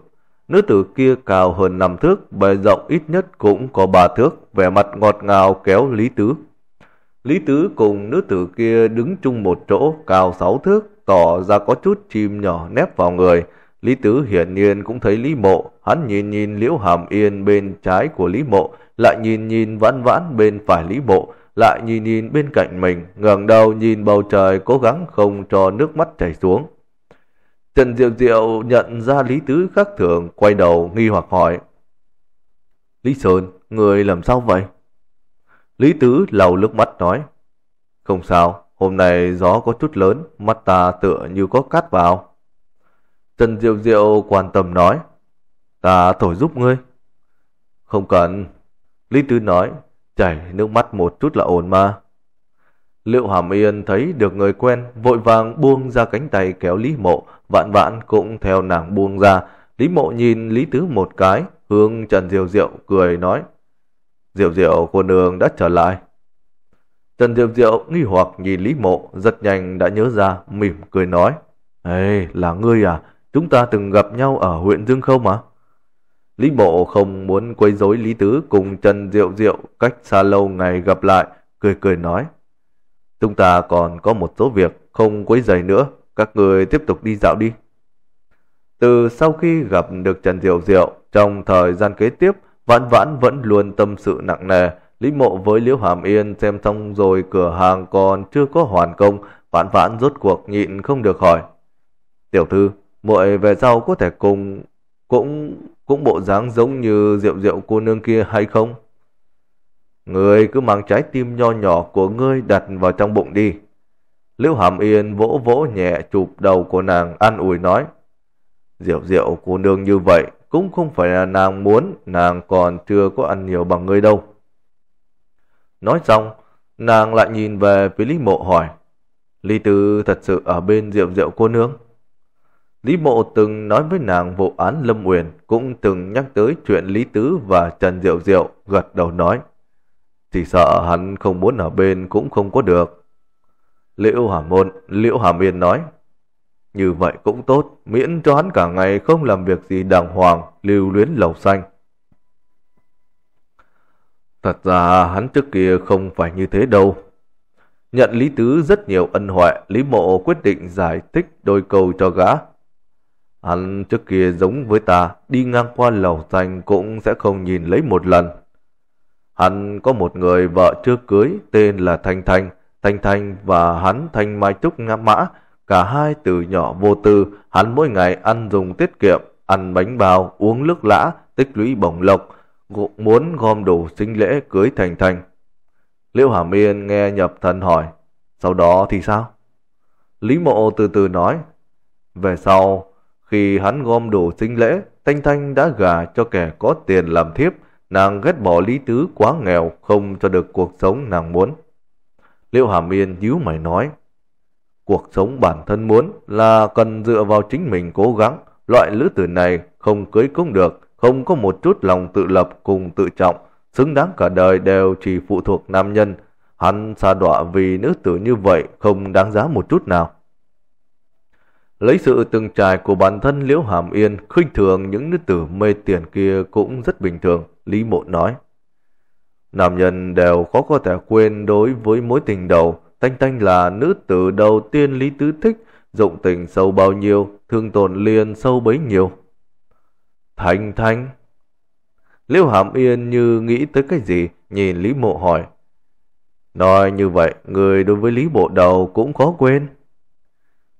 Nữ tử kia cao hơn năm thước, bề rộng ít nhất cũng có ba thước, vẻ mặt ngọt ngào kéo Lý Tứ. Lý Tứ cùng nữ tử kia đứng chung một chỗ cao sáu thước, tỏ ra có chút chim nhỏ nép vào người. Lý Tứ hiển nhiên cũng thấy Lý Mộ, hắn nhìn nhìn Liễu Hàm Yên bên trái của Lý Mộ, lại nhìn nhìn Vãn Vãn bên phải Lý Mộ, lại nhìn nhìn bên cạnh mình, ngẩng đầu nhìn bầu trời cố gắng không cho nước mắt chảy xuống. Trần Diệu Diệu nhận ra Lý Tứ khác thường, quay đầu nghi hoặc hỏi. Lý Sơn, người làm sao vậy? Lý Tứ lau nước mắt nói, không sao, hôm nay gió có chút lớn, mắt ta tựa như có cát vào. Trần Diệu Diệu quan tâm nói, ta thổi giúp ngươi. Không cần, Lý Tứ nói, chảy nước mắt một chút là ổn mà. Liệu Hàm Yên thấy được người quen, vội vàng buông ra cánh tay kéo Lý Mộ, vạn vạn cũng theo nàng buông ra. Lý Mộ nhìn Lý Tứ một cái, hướng Trần Diệu Diệu cười nói, Diệu Diệu cô nương đã trở lại. Trần Diệu Diệu nghi hoặc nhìn Lý Mộ, giật nhanh đã nhớ ra, mỉm cười nói. Ê, hey, là ngươi à? Chúng ta từng gặp nhau ở huyện Dương Khâu mà. Lý Mộ không muốn quấy rối Lý Tứ cùng Trần Diệu Diệu cách xa lâu ngày gặp lại, cười cười nói. Chúng ta còn có một số việc không quấy rầy nữa, các người tiếp tục đi dạo đi. Từ sau khi gặp được Trần Diệu Diệu, trong thời gian kế tiếp, Vãn vãn vẫn luôn tâm sự nặng nề, Lý Mộ với Liễu Hàm Yên xem xong rồi cửa hàng còn chưa có hoàn công, vãn vãn rốt cuộc nhịn không được hỏi. Tiểu thư, muội về sau có thể cùng cũng cũng bộ dáng giống như rượu rượu cô nương kia hay không? người cứ mang trái tim nho nhỏ của ngươi đặt vào trong bụng đi. Liễu Hàm Yên vỗ vỗ nhẹ chụp đầu của nàng an ủi nói. Diệu diệu cô nương như vậy cũng không phải là nàng muốn, nàng còn chưa có ăn nhiều bằng ngươi đâu. Nói xong, nàng lại nhìn về phía Lý Mộ hỏi. Lý Tư thật sự ở bên rượu rượu cô nương. Lý Mộ từng nói với nàng vụ án Lâm Uyển, cũng từng nhắc tới chuyện Lý Tứ và Trần Diệu Diệu, gật đầu nói. Chỉ sợ hắn không muốn ở bên cũng không có được. Liễu Hàm Môn, Liễu Hàm Yên nói. Như vậy cũng tốt, miễn cho hắn cả ngày không làm việc gì đàng hoàng, lưu luyến lầu xanh. Thật ra hắn trước kia không phải như thế đâu. Nhận Lý Tứ rất nhiều ân huệ, Lý Mộ quyết định giải thích đôi câu cho gã. Hắn trước kia giống với ta, đi ngang qua lầu xanh cũng sẽ không nhìn lấy một lần. Hắn có một người vợ chưa cưới tên là Thanh Thanh, Thanh Thanh và hắn Thanh Mai Trúc Ngã Mã Cả hai từ nhỏ vô tư, hắn mỗi ngày ăn dùng tiết kiệm, ăn bánh bao, uống nước lã, tích lũy bổng lộc, muốn gom đủ sinh lễ cưới Thành Thành. Liễu Hàm Yên nghe nhập thần hỏi, sau đó thì sao? Lý Mộ từ từ nói, về sau, khi hắn gom đủ sinh lễ, Thanh Thanh đã gà cho kẻ có tiền làm thiếp, nàng ghét bỏ Lý Tứ quá nghèo, không cho được cuộc sống nàng muốn. Liễu Hàm Yên nhíu mày nói, Cuộc sống bản thân muốn là cần dựa vào chính mình cố gắng. Loại lữ tử này không cưới cũng được, không có một chút lòng tự lập cùng tự trọng, xứng đáng cả đời đều chỉ phụ thuộc nam nhân. Hắn xa đọa vì nữ tử như vậy không đáng giá một chút nào. Lấy sự từng trải của bản thân Liễu Hàm Yên khinh thường những nữ tử mê tiền kia cũng rất bình thường, Lý Mộ nói. Nam nhân đều khó có thể quên đối với mối tình đầu, Thanh Thanh là nữ tử đầu tiên Lý Tứ thích, dụng tình sâu bao nhiêu, thương tổn liền sâu bấy nhiêu. Thanh Thanh! Liễu Hàm Yên như nghĩ tới cái gì, nhìn Lý Mộ hỏi. Nói như vậy, người đối với Lý Bộ Đầu cũng khó quên.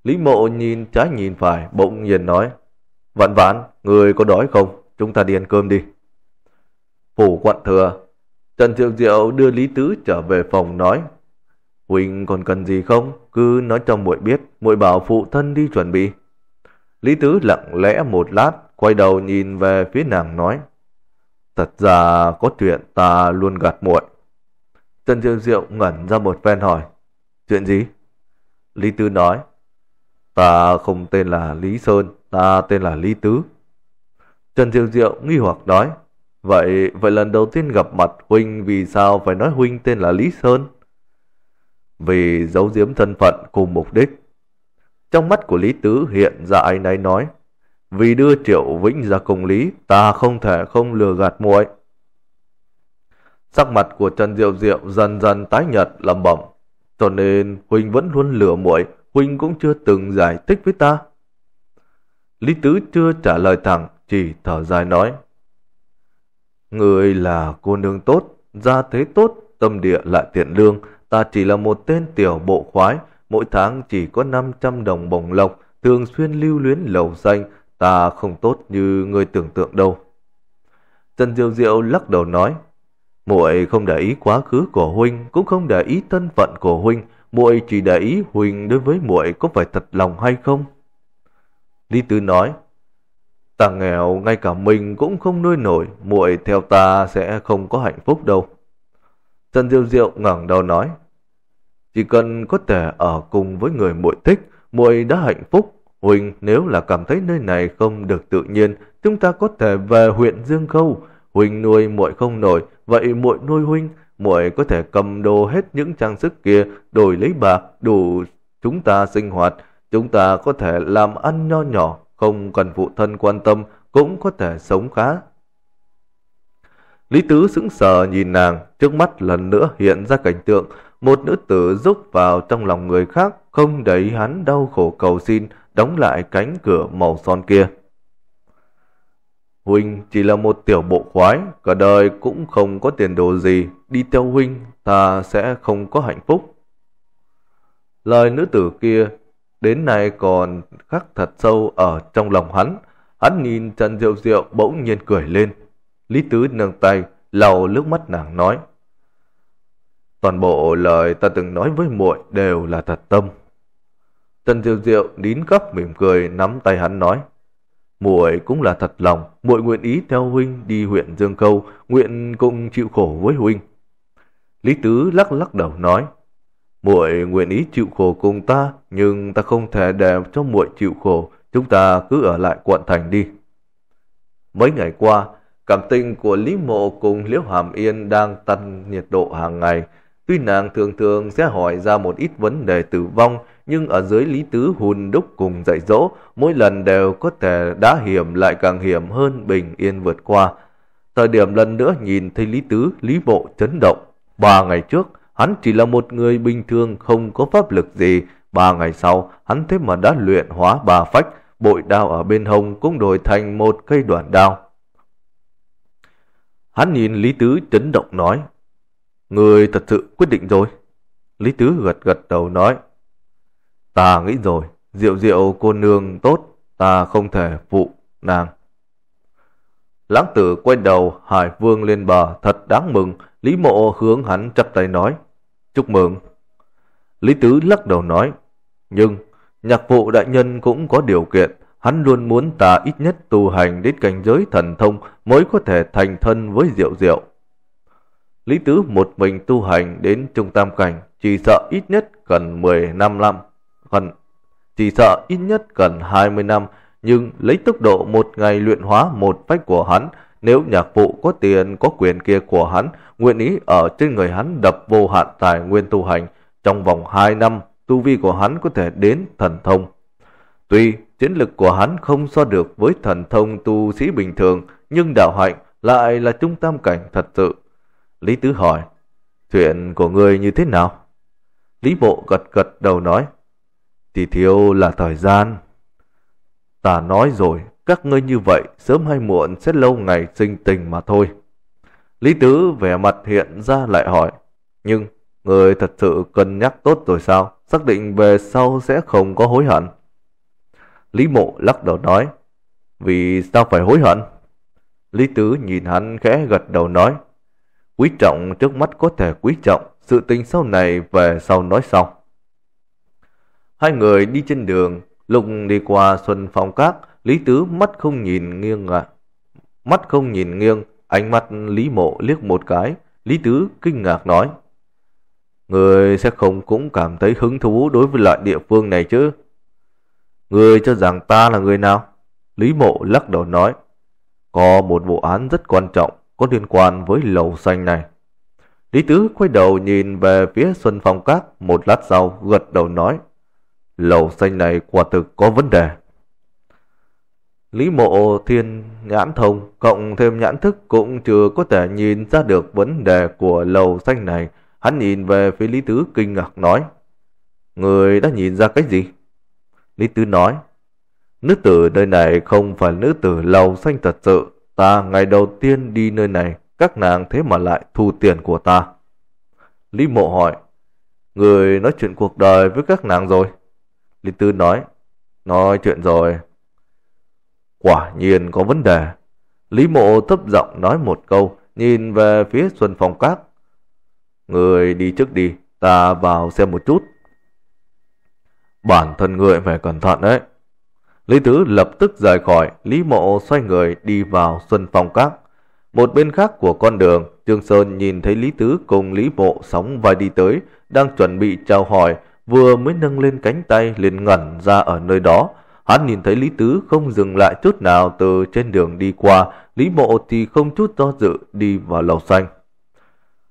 Lý Mộ nhìn trái nhìn phải, bỗng nhiên nói. Vạn vạn, người có đói không? Chúng ta đi ăn cơm đi. Phủ quận thừa, Trần Diệu Diệu đưa Lý Tứ trở về phòng nói. Huynh còn cần gì không? Cứ nói cho muội biết, muội bảo phụ thân đi chuẩn bị. Lý Tứ lặng lẽ một lát, quay đầu nhìn về phía nàng nói. Thật ra có chuyện ta luôn gạt muội. Trần Diệu Diệu ngẩn ra một phen hỏi. Chuyện gì? Lý Tứ nói. Ta không tên là Lý Sơn, ta tên là Lý Tứ. Trần Diệu Diệu nghi hoặc nói. Vậy, vậy lần đầu tiên gặp mặt Huynh vì sao phải nói Huynh tên là Lý Sơn? vì giấu giếm thân phận cùng mục đích. Trong mắt của Lý Tứ hiện ra ai nấy nói, vì đưa Triệu Vĩnh ra cùng lý, ta không thể không lừa gạt muội. Sắc mặt của Trần Diệu Diệu dần dần tái nhợt lẩm bẩm, cho nên huynh vẫn luôn lừa muội, huynh cũng chưa từng giải thích với ta. Lý Tứ chưa trả lời thẳng, chỉ thở dài nói: Người là cô nương tốt, gia thế tốt, tâm địa lại tiện lương, Ta chỉ là một tên tiểu bộ khoái, mỗi tháng chỉ có 500 đồng bổng lộc, thường xuyên lưu luyến lầu xanh, ta không tốt như người tưởng tượng đâu. Trần Diệu Diệu lắc đầu nói, muội không để ý quá khứ của huynh, cũng không để ý thân phận của huynh, muội chỉ để ý huynh đối với muội có phải thật lòng hay không. Lý Tư nói, ta nghèo ngay cả mình cũng không nuôi nổi, muội theo ta sẽ không có hạnh phúc đâu. Trần Diệu Diệu ngẩng đầu nói, chỉ cần có thể ở cùng với người muội thích, muội đã hạnh phúc. Huynh nếu là cảm thấy nơi này không được tự nhiên, chúng ta có thể về huyện Dương Khâu. Huynh nuôi muội không nổi, vậy muội nuôi huynh, muội có thể cầm đồ hết những trang sức kia đổi lấy bạc đủ chúng ta sinh hoạt, chúng ta có thể làm ăn nho nhỏ, không cần phụ thân quan tâm, cũng có thể sống khá. Lý Tứ sững sờ nhìn nàng, trước mắt lần nữa hiện ra cảnh tượng một nữ tử rúc vào trong lòng người khác, không đẩy hắn đau khổ cầu xin, đóng lại cánh cửa màu son kia. Huynh chỉ là một tiểu bộ khoái, cả đời cũng không có tiền đồ gì, đi theo Huynh ta sẽ không có hạnh phúc. Lời nữ tử kia đến nay còn khắc thật sâu ở trong lòng hắn, hắn nhìn Trần Diệu Diệu bỗng nhiên cười lên. Lý Tứ nâng tay, lau nước mắt nàng nói. Toàn bộ lời ta từng nói với muội đều là thật tâm. Tần Diệu Diệu nín khóc mỉm cười nắm tay hắn nói: "Muội cũng là thật lòng, muội nguyện ý theo huynh đi huyện Dương Câu, nguyện cùng chịu khổ với huynh." Lý Tứ lắc lắc đầu nói: "Muội nguyện ý chịu khổ cùng ta, nhưng ta không thể để cho muội chịu khổ, chúng ta cứ ở lại quận thành đi." Mấy ngày qua, cảm tình của Lý Mộ cùng Liễu Hàm Yên đang tăng nhiệt độ hàng ngày Tuy nàng thường thường sẽ hỏi ra một ít vấn đề tử vong, nhưng ở dưới Lý Tứ hùn đúc cùng dạy dỗ, mỗi lần đều có thể đã hiểm lại càng hiểm hơn bình yên vượt qua. Thời điểm lần nữa nhìn thấy Lý Tứ, Lý Bộ chấn động. Ba ngày trước, hắn chỉ là một người bình thường không có pháp lực gì. Ba ngày sau, hắn thế mà đã luyện hóa bà phách, bội đao ở bên hông cũng đổi thành một cây đoạn đao. Hắn nhìn Lý Tứ chấn động nói, Người thật sự quyết định rồi. Lý Tứ gật gật đầu nói. Ta nghĩ rồi, Diệu Diệu cô nương tốt, ta không thể phụ nàng. Lãng tử quay đầu, Hải Vương lên bờ, thật đáng mừng. Lý Mộ hướng hắn chắp tay nói. Chúc mừng. Lý Tứ lắc đầu nói. Nhưng, nhạc vụ đại nhân cũng có điều kiện. Hắn luôn muốn ta ít nhất tu hành đến cảnh giới thần thông mới có thể thành thân với Diệu Diệu. Lý Tứ một mình tu hành đến trung tam cảnh, chỉ sợ ít nhất cần 15 năm, gần chỉ sợ ít nhất cần 20 năm, nhưng lấy tốc độ một ngày luyện hóa một phách của hắn, nếu nhạc phụ có tiền có quyền kia của hắn, nguyện ý ở trên người hắn đập vô hạn tài nguyên tu hành, trong vòng 2 năm, tu vi của hắn có thể đến thần thông. Tuy chiến lực của hắn không so được với thần thông tu sĩ bình thường, nhưng đạo hạnh lại là trung tam cảnh thật sự. Lý Tứ hỏi, chuyện của người như thế nào? Lý Bộ gật gật đầu nói, thì thiếu là thời gian. Ta nói rồi, các ngươi như vậy sớm hay muộn sẽ lâu ngày sinh tình mà thôi. Lý Tứ vẻ mặt hiện ra lại hỏi, nhưng người thật sự cân nhắc tốt rồi sao? Xác định về sau sẽ không có hối hận. Lý Mộ lắc đầu nói, vì sao phải hối hận? Lý Tứ nhìn hắn khẽ gật đầu nói, Quý trọng trước mắt có thể quý trọng, sự tình sau này về sau nói sau. Hai người đi trên đường, Lục đi qua Xuân Phong Các, Lý Tứ mắt không nhìn nghiêng ạ. Mắt không nhìn nghiêng, ánh mắt Lý Mộ liếc một cái, Lý Tứ kinh ngạc nói. Người sẽ không cũng cảm thấy hứng thú đối với loại địa phương này chứ. Người cho rằng ta là người nào? Lý Mộ lắc đầu nói. Có một vụ án rất quan trọng, có liên quan với lầu xanh này. Lý Tứ quay đầu nhìn về phía Xuân Phong Các một lát sau gật đầu nói. Lầu xanh này quả thực có vấn đề. Lý mộ thiên nhãn thông cộng thêm nhãn thức cũng chưa có thể nhìn ra được vấn đề của lầu xanh này. Hắn nhìn về phía Lý Tứ kinh ngạc nói. Người đã nhìn ra cái gì? Lý Tứ nói. Nữ tử nơi này không phải nữ tử lầu xanh thật sự. Ta ngày đầu tiên đi nơi này, các nàng thế mà lại thu tiền của ta. Lý Mộ hỏi, Người nói chuyện cuộc đời với các nàng rồi. Lý Tư nói, Nói chuyện rồi. Quả nhiên có vấn đề. Lý Mộ thấp giọng nói một câu, nhìn về phía Xuân Phong Các. Người đi trước đi, ta vào xem một chút. Bản thân người phải cẩn thận đấy. Lý Tứ lập tức rời khỏi, Lý Mộ xoay người đi vào Xuân Phong Các. Một bên khác của con đường, Trương Sơn nhìn thấy Lý Tứ cùng Lý Mộ sóng vai đi tới, đang chuẩn bị chào hỏi, vừa mới nâng lên cánh tay liền ngẩn ra ở nơi đó. Hắn nhìn thấy Lý Tứ không dừng lại chút nào từ trên đường đi qua, Lý Mộ thì không chút do dự đi vào lầu xanh.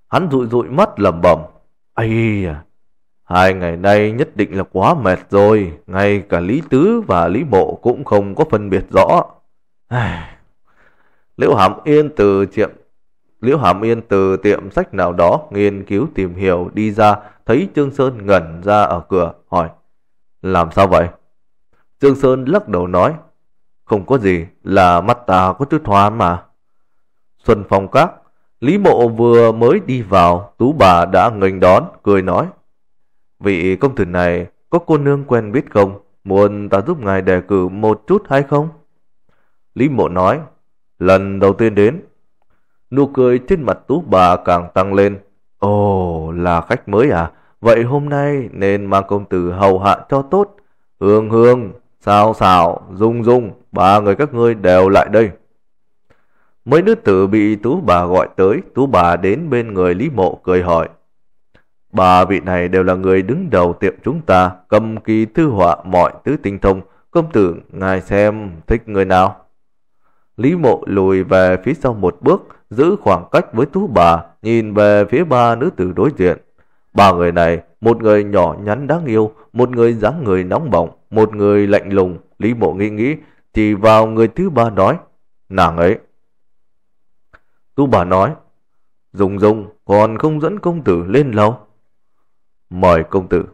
Hắn rụi rụi mắt lẩm bẩm, ai? à, Hai ngày nay nhất định là quá mệt rồi, ngay cả Lý Tứ và Lý Mộ cũng không có phân biệt rõ. Liễu Hàm Yên từ tiệm Liễu Hàm Yên từ tiệm sách nào đó nghiên cứu tìm hiểu đi ra, thấy Trương Sơn ngẩn ra ở cửa, hỏi: "Làm sao vậy?" Trương Sơn lắc đầu nói: "Không có gì, là mắt ta có chút hoa mà." Xuân Phong Các, Lý Mộ vừa mới đi vào, Tú bà đã nghênh đón, cười nói: vị công tử này có cô nương quen biết không? Muốn ta giúp ngài đề cử một chút hay không? Lý mộ nói, lần đầu tiên đến. Nụ cười trên mặt tú bà càng tăng lên. Ồ, là khách mới à? Vậy hôm nay nên mang công tử hầu hạ cho tốt. Hương hương, sao xào, dung dung, ba người các ngươi đều lại đây. Mấy đứa tử bị tú bà gọi tới, tú bà đến bên người Lý Mộ cười hỏi. Ba vị này đều là người đứng đầu tiệm chúng ta, cầm kỳ thư họa mọi thứ tinh thông, công tử ngài xem thích người nào. Lý mộ lùi về phía sau một bước, giữ khoảng cách với tú bà, nhìn về phía ba nữ tử đối diện. Ba người này, một người nhỏ nhắn đáng yêu, một người dáng người nóng bỏng, một người lạnh lùng, Lý mộ nghĩ nghĩ, chỉ vào người thứ ba nói, nàng ấy. Tú bà nói, Dùng dùng, còn không dẫn công tử lên lâu mời công tử.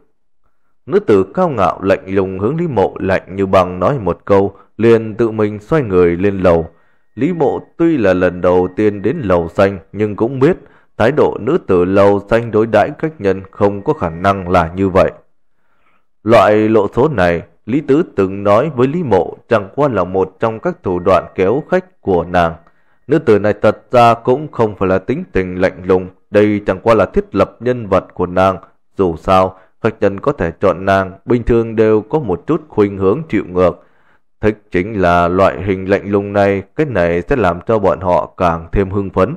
Nữ tử cao ngạo lạnh lùng hướng Lý Mộ lạnh như bằng nói một câu, liền tự mình xoay người lên lầu. Lý Mộ tuy là lần đầu tiên đến lầu xanh nhưng cũng biết thái độ nữ tử lầu xanh đối đãi cách nhân không có khả năng là như vậy. Loại lộ số này, Lý Tứ từng nói với Lý Mộ chẳng qua là một trong các thủ đoạn kéo khách của nàng. Nữ tử này thật ra cũng không phải là tính tình lạnh lùng, đây chẳng qua là thiết lập nhân vật của nàng dù sao, khách nhân có thể chọn nàng, bình thường đều có một chút khuynh hướng chịu ngược. Thích chính là loại hình lạnh lùng này, cái này sẽ làm cho bọn họ càng thêm hưng phấn.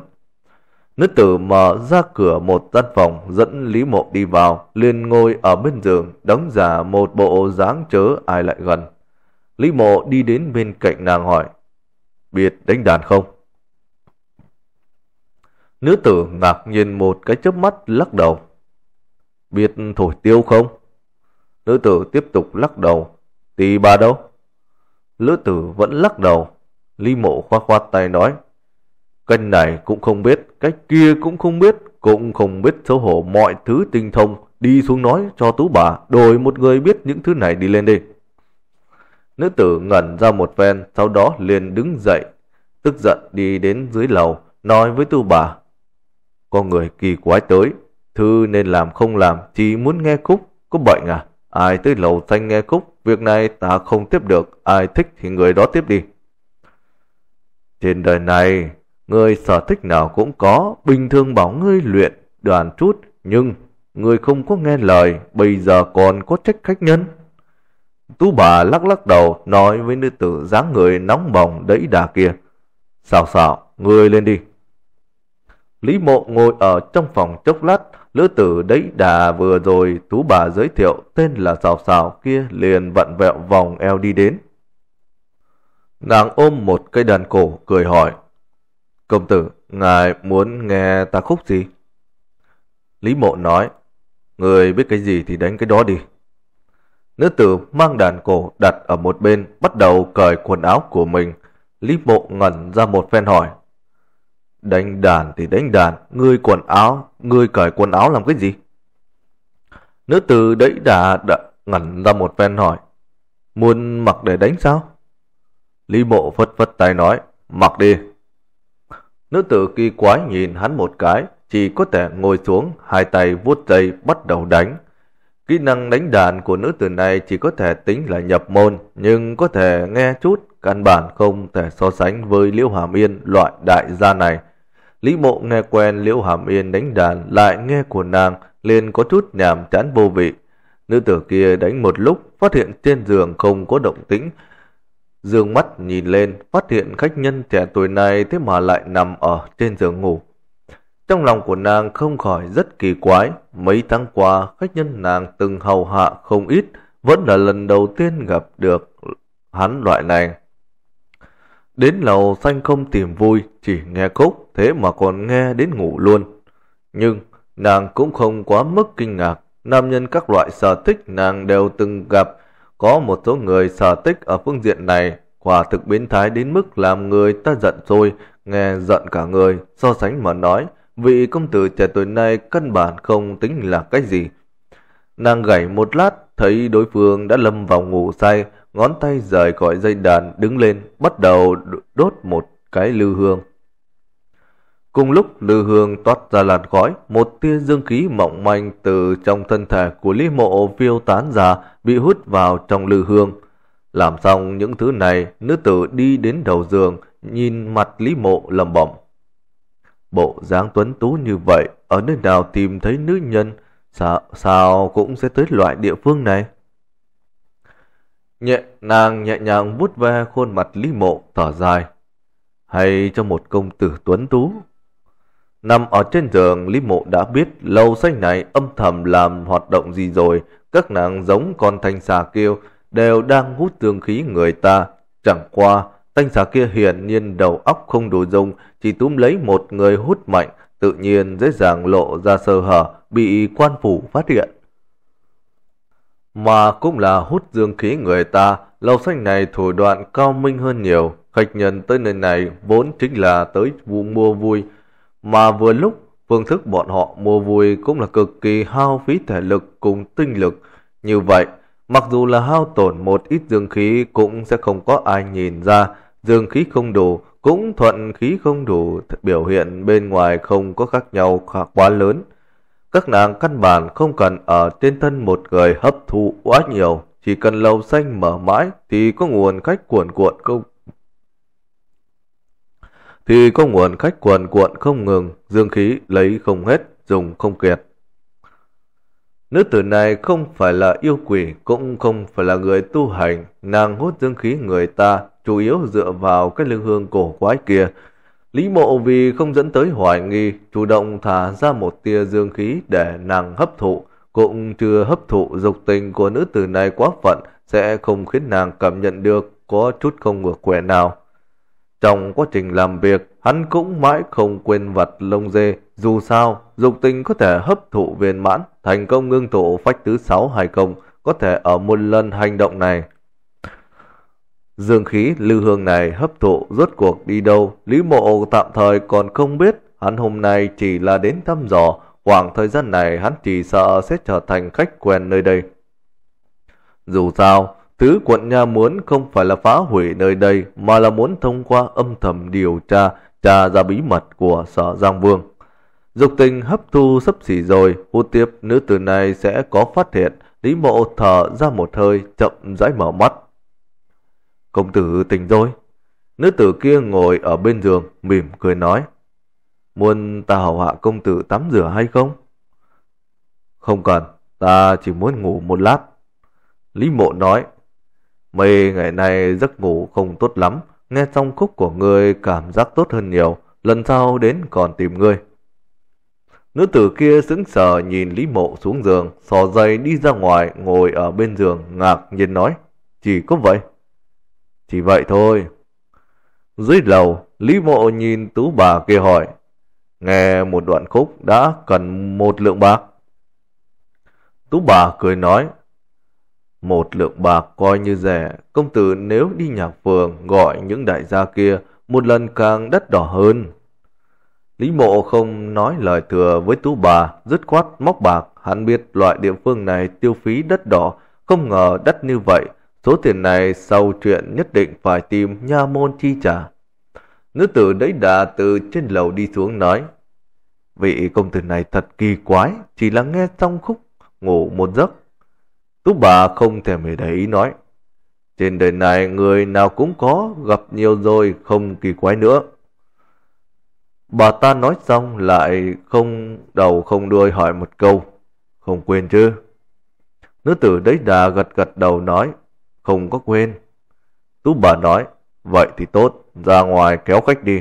Nữ tử mở ra cửa một gian phòng dẫn Lý Mộ đi vào, liền ngồi ở bên giường, đóng giả một bộ dáng chớ ai lại gần. Lý Mộ đi đến bên cạnh nàng hỏi, biết đánh đàn không? Nữ tử ngạc nhiên một cái chớp mắt lắc đầu biết thổi tiêu không? Nữ tử tiếp tục lắc đầu, tì bà đâu? Nữ tử vẫn lắc đầu, ly mộ khoa khoa tay nói, cách này cũng không biết, cách kia cũng không biết, cũng không biết xấu hổ mọi thứ tinh thông, đi xuống nói cho tú bà, đổi một người biết những thứ này đi lên đi. Nữ tử ngẩn ra một phen, sau đó liền đứng dậy, tức giận đi đến dưới lầu, nói với tú bà, có người kỳ quái tới. Thư nên làm không làm, chỉ muốn nghe khúc, có bệnh à? Ai tới lầu thanh nghe khúc, việc này ta không tiếp được, ai thích thì người đó tiếp đi. Trên đời này, người sở thích nào cũng có, bình thường bảo ngươi luyện, đoàn chút, nhưng người không có nghe lời, bây giờ còn có trách khách nhân. Tú bà lắc lắc đầu, nói với nữ tử dáng người nóng bỏng đẫy đà kia. Xào xào, người lên đi. Lý mộ ngồi ở trong phòng chốc lát, Lữ tử đấy đà vừa rồi tú bà giới thiệu tên là xào xào kia liền vặn vẹo vòng eo đi đến. Nàng ôm một cây đàn cổ cười hỏi. Công tử, ngài muốn nghe ta khúc gì? Lý mộ nói, người biết cái gì thì đánh cái đó đi. Nữ tử mang đàn cổ đặt ở một bên bắt đầu cởi quần áo của mình. Lý mộ ngẩn ra một phen hỏi. Đánh đàn thì đánh đàn, ngươi quần áo, ngươi cởi quần áo làm cái gì? Nữ tử đẩy đà đã ngẩn ra một phen hỏi, muốn mặc để đánh sao? Lý mộ phất phất tay nói, mặc đi. Nữ tử kỳ quái nhìn hắn một cái, chỉ có thể ngồi xuống, hai tay vuốt dây bắt đầu đánh. Kỹ năng đánh đàn của nữ tử này chỉ có thể tính là nhập môn, nhưng có thể nghe chút, căn bản không thể so sánh với Liễu Hàm Yên loại đại gia này. Lý mộ nghe quen liễu hàm yên đánh đàn lại nghe của nàng liền có chút nhàm chán vô vị. Nữ tử kia đánh một lúc phát hiện trên giường không có động tĩnh. Dương mắt nhìn lên phát hiện khách nhân trẻ tuổi này thế mà lại nằm ở trên giường ngủ. Trong lòng của nàng không khỏi rất kỳ quái, mấy tháng qua khách nhân nàng từng hầu hạ không ít, vẫn là lần đầu tiên gặp được hắn loại này. Đến lầu xanh không tìm vui, chỉ nghe khúc, thế mà còn nghe đến ngủ luôn. Nhưng nàng cũng không quá mức kinh ngạc, nam nhân các loại sở thích nàng đều từng gặp. Có một số người sở thích ở phương diện này, quả thực biến thái đến mức làm người ta giận rồi, nghe giận cả người, so sánh mà nói, vị công tử trẻ tuổi này căn bản không tính là cái gì. Nàng gảy một lát, thấy đối phương đã lâm vào ngủ say, ngón tay rời khỏi dây đàn đứng lên, bắt đầu đốt một cái lư hương. Cùng lúc lư hương toát ra làn khói, một tia dương khí mỏng manh từ trong thân thể của Lý Mộ phiêu tán ra, bị hút vào trong lư hương. Làm xong những thứ này, nữ tử đi đến đầu giường, nhìn mặt Lý Mộ lẩm bẩm. Bộ dáng tuấn tú như vậy, ở nơi nào tìm thấy nữ nhân, sao, sao cũng sẽ tới loại địa phương này? Nhẹ nàng nhẹ nhàng vuốt ve khuôn mặt Lý Mộ thở dài. Hay cho một công tử tuấn tú. Nằm ở trên giường, Lý Mộ đã biết lâu sách này âm thầm làm hoạt động gì rồi. Các nàng giống con thanh xà kêu đều đang hút tương khí người ta. Chẳng qua, thanh xà kia hiển nhiên đầu óc không đủ dùng, chỉ túm lấy một người hút mạnh, tự nhiên dễ dàng lộ ra sơ hở, bị quan phủ phát hiện mà cũng là hút dương khí người ta. Lầu xanh này thủ đoạn cao minh hơn nhiều. Khách nhân tới nơi này vốn chính là tới vụ mua vui, mà vừa lúc phương thức bọn họ mua vui cũng là cực kỳ hao phí thể lực cùng tinh lực. Như vậy, mặc dù là hao tổn một ít dương khí cũng sẽ không có ai nhìn ra, dương khí không đủ cũng thuận khí không đủ, biểu hiện bên ngoài không có khác nhau quá lớn. Các nàng căn bản không cần ở trên thân một người hấp thụ quá nhiều, chỉ cần lầu xanh mở mãi thì có nguồn khách cuồn cuộn không thì có nguồn khách cuồn cuộn không ngừng, dương khí lấy không hết, dùng không kiệt. Nữ tử này không phải là yêu quỷ, cũng không phải là người tu hành, nàng hút dương khí người ta, chủ yếu dựa vào cái lương hương cổ quái kia, Lý mộ vì không dẫn tới hoài nghi, chủ động thả ra một tia dương khí để nàng hấp thụ, cũng chưa hấp thụ dục tình của nữ tử này quá phận sẽ không khiến nàng cảm nhận được có chút không ngược khỏe nào. Trong quá trình làm việc, hắn cũng mãi không quên vặt lông dê, dù sao, dục tình có thể hấp thụ viên mãn, thành công ngưng tụ phách thứ sáu hài công, có thể ở một lần hành động này Dương khí lưu hương này hấp thụ rốt cuộc đi đâu, Lý Mộ tạm thời còn không biết, hắn hôm nay chỉ là đến thăm dò, khoảng thời gian này hắn chỉ sợ sẽ trở thành khách quen nơi đây. Dù sao, tứ quận nha muốn không phải là phá hủy nơi đây, mà là muốn thông qua âm thầm điều tra, tra ra bí mật của sở Giang Vương. Dục tình hấp thu sắp xỉ rồi, hút tiếp nữ tử này sẽ có phát hiện, Lý Mộ thở ra một hơi, chậm rãi mở mắt. Công tử tỉnh rồi. Nữ tử kia ngồi ở bên giường, mỉm cười nói. Muốn ta hầu hạ công tử tắm rửa hay không? Không cần, ta chỉ muốn ngủ một lát. Lý mộ nói. Mấy ngày nay giấc ngủ không tốt lắm, nghe trong khúc của ngươi cảm giác tốt hơn nhiều, lần sau đến còn tìm ngươi. Nữ tử kia sững sờ nhìn Lý Mộ xuống giường, sò dây đi ra ngoài ngồi ở bên giường ngạc nhiên nói, chỉ có vậy. Chỉ vậy thôi. Dưới lầu, Lý Mộ nhìn tú bà kia hỏi. Nghe một đoạn khúc đã cần một lượng bạc. Tú bà cười nói. Một lượng bạc coi như rẻ, công tử nếu đi nhạc phường gọi những đại gia kia một lần càng đắt đỏ hơn. Lý mộ không nói lời thừa với tú bà, dứt khoát móc bạc, hắn biết loại địa phương này tiêu phí đất đỏ, không ngờ đất như vậy, Số tiền này sau chuyện nhất định phải tìm nha môn chi trả. Nữ tử đấy đã từ trên lầu đi xuống nói. Vị công tử này thật kỳ quái, chỉ là nghe xong khúc, ngủ một giấc. Tú bà không thèm hề để ý nói. Trên đời này người nào cũng có, gặp nhiều rồi không kỳ quái nữa. Bà ta nói xong lại không đầu không đuôi hỏi một câu. Không quên chứ? Nữ tử đấy đã gật gật đầu nói không có quên. Tú bà nói, vậy thì tốt, ra ngoài kéo khách đi.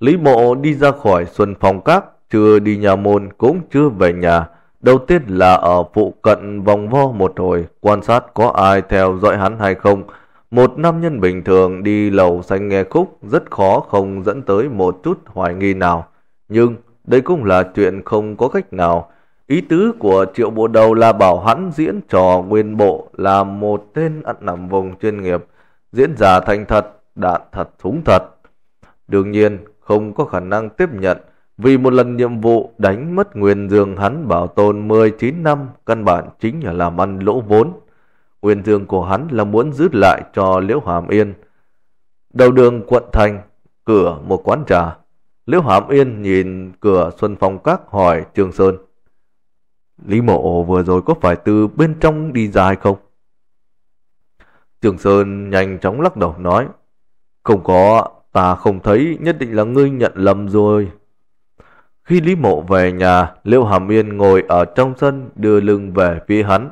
Lý mộ đi ra khỏi xuân phòng các, chưa đi nhà môn cũng chưa về nhà. Đầu tiên là ở phụ cận vòng vo một hồi, quan sát có ai theo dõi hắn hay không. Một nam nhân bình thường đi lầu xanh nghe khúc rất khó không dẫn tới một chút hoài nghi nào. Nhưng đây cũng là chuyện không có cách nào. Ý tứ của Triệu Bộ Đầu là bảo hắn diễn trò nguyên bộ là một tên ăn nằm vùng chuyên nghiệp, diễn giả thành thật, đạn thật, súng thật. Đương nhiên, không có khả năng tiếp nhận vì một lần nhiệm vụ đánh mất Nguyên Dương hắn bảo tồn 19 năm, căn bản chính là làm ăn lỗ vốn. Nguyên Dương của hắn là muốn giữ lại cho Liễu Hàm Yên. Đầu đường quận thành, cửa một quán trà. Liễu Hàm Yên nhìn cửa Xuân Phong Các hỏi Trương Sơn. Lý mộ vừa rồi có phải từ bên trong đi ra hay không? Trường Sơn nhanh chóng lắc đầu nói. Không có, ta không thấy nhất định là ngươi nhận lầm rồi. Khi Lý Mộ về nhà, Liễu Hàm Yên ngồi ở trong sân đưa lưng về phía hắn.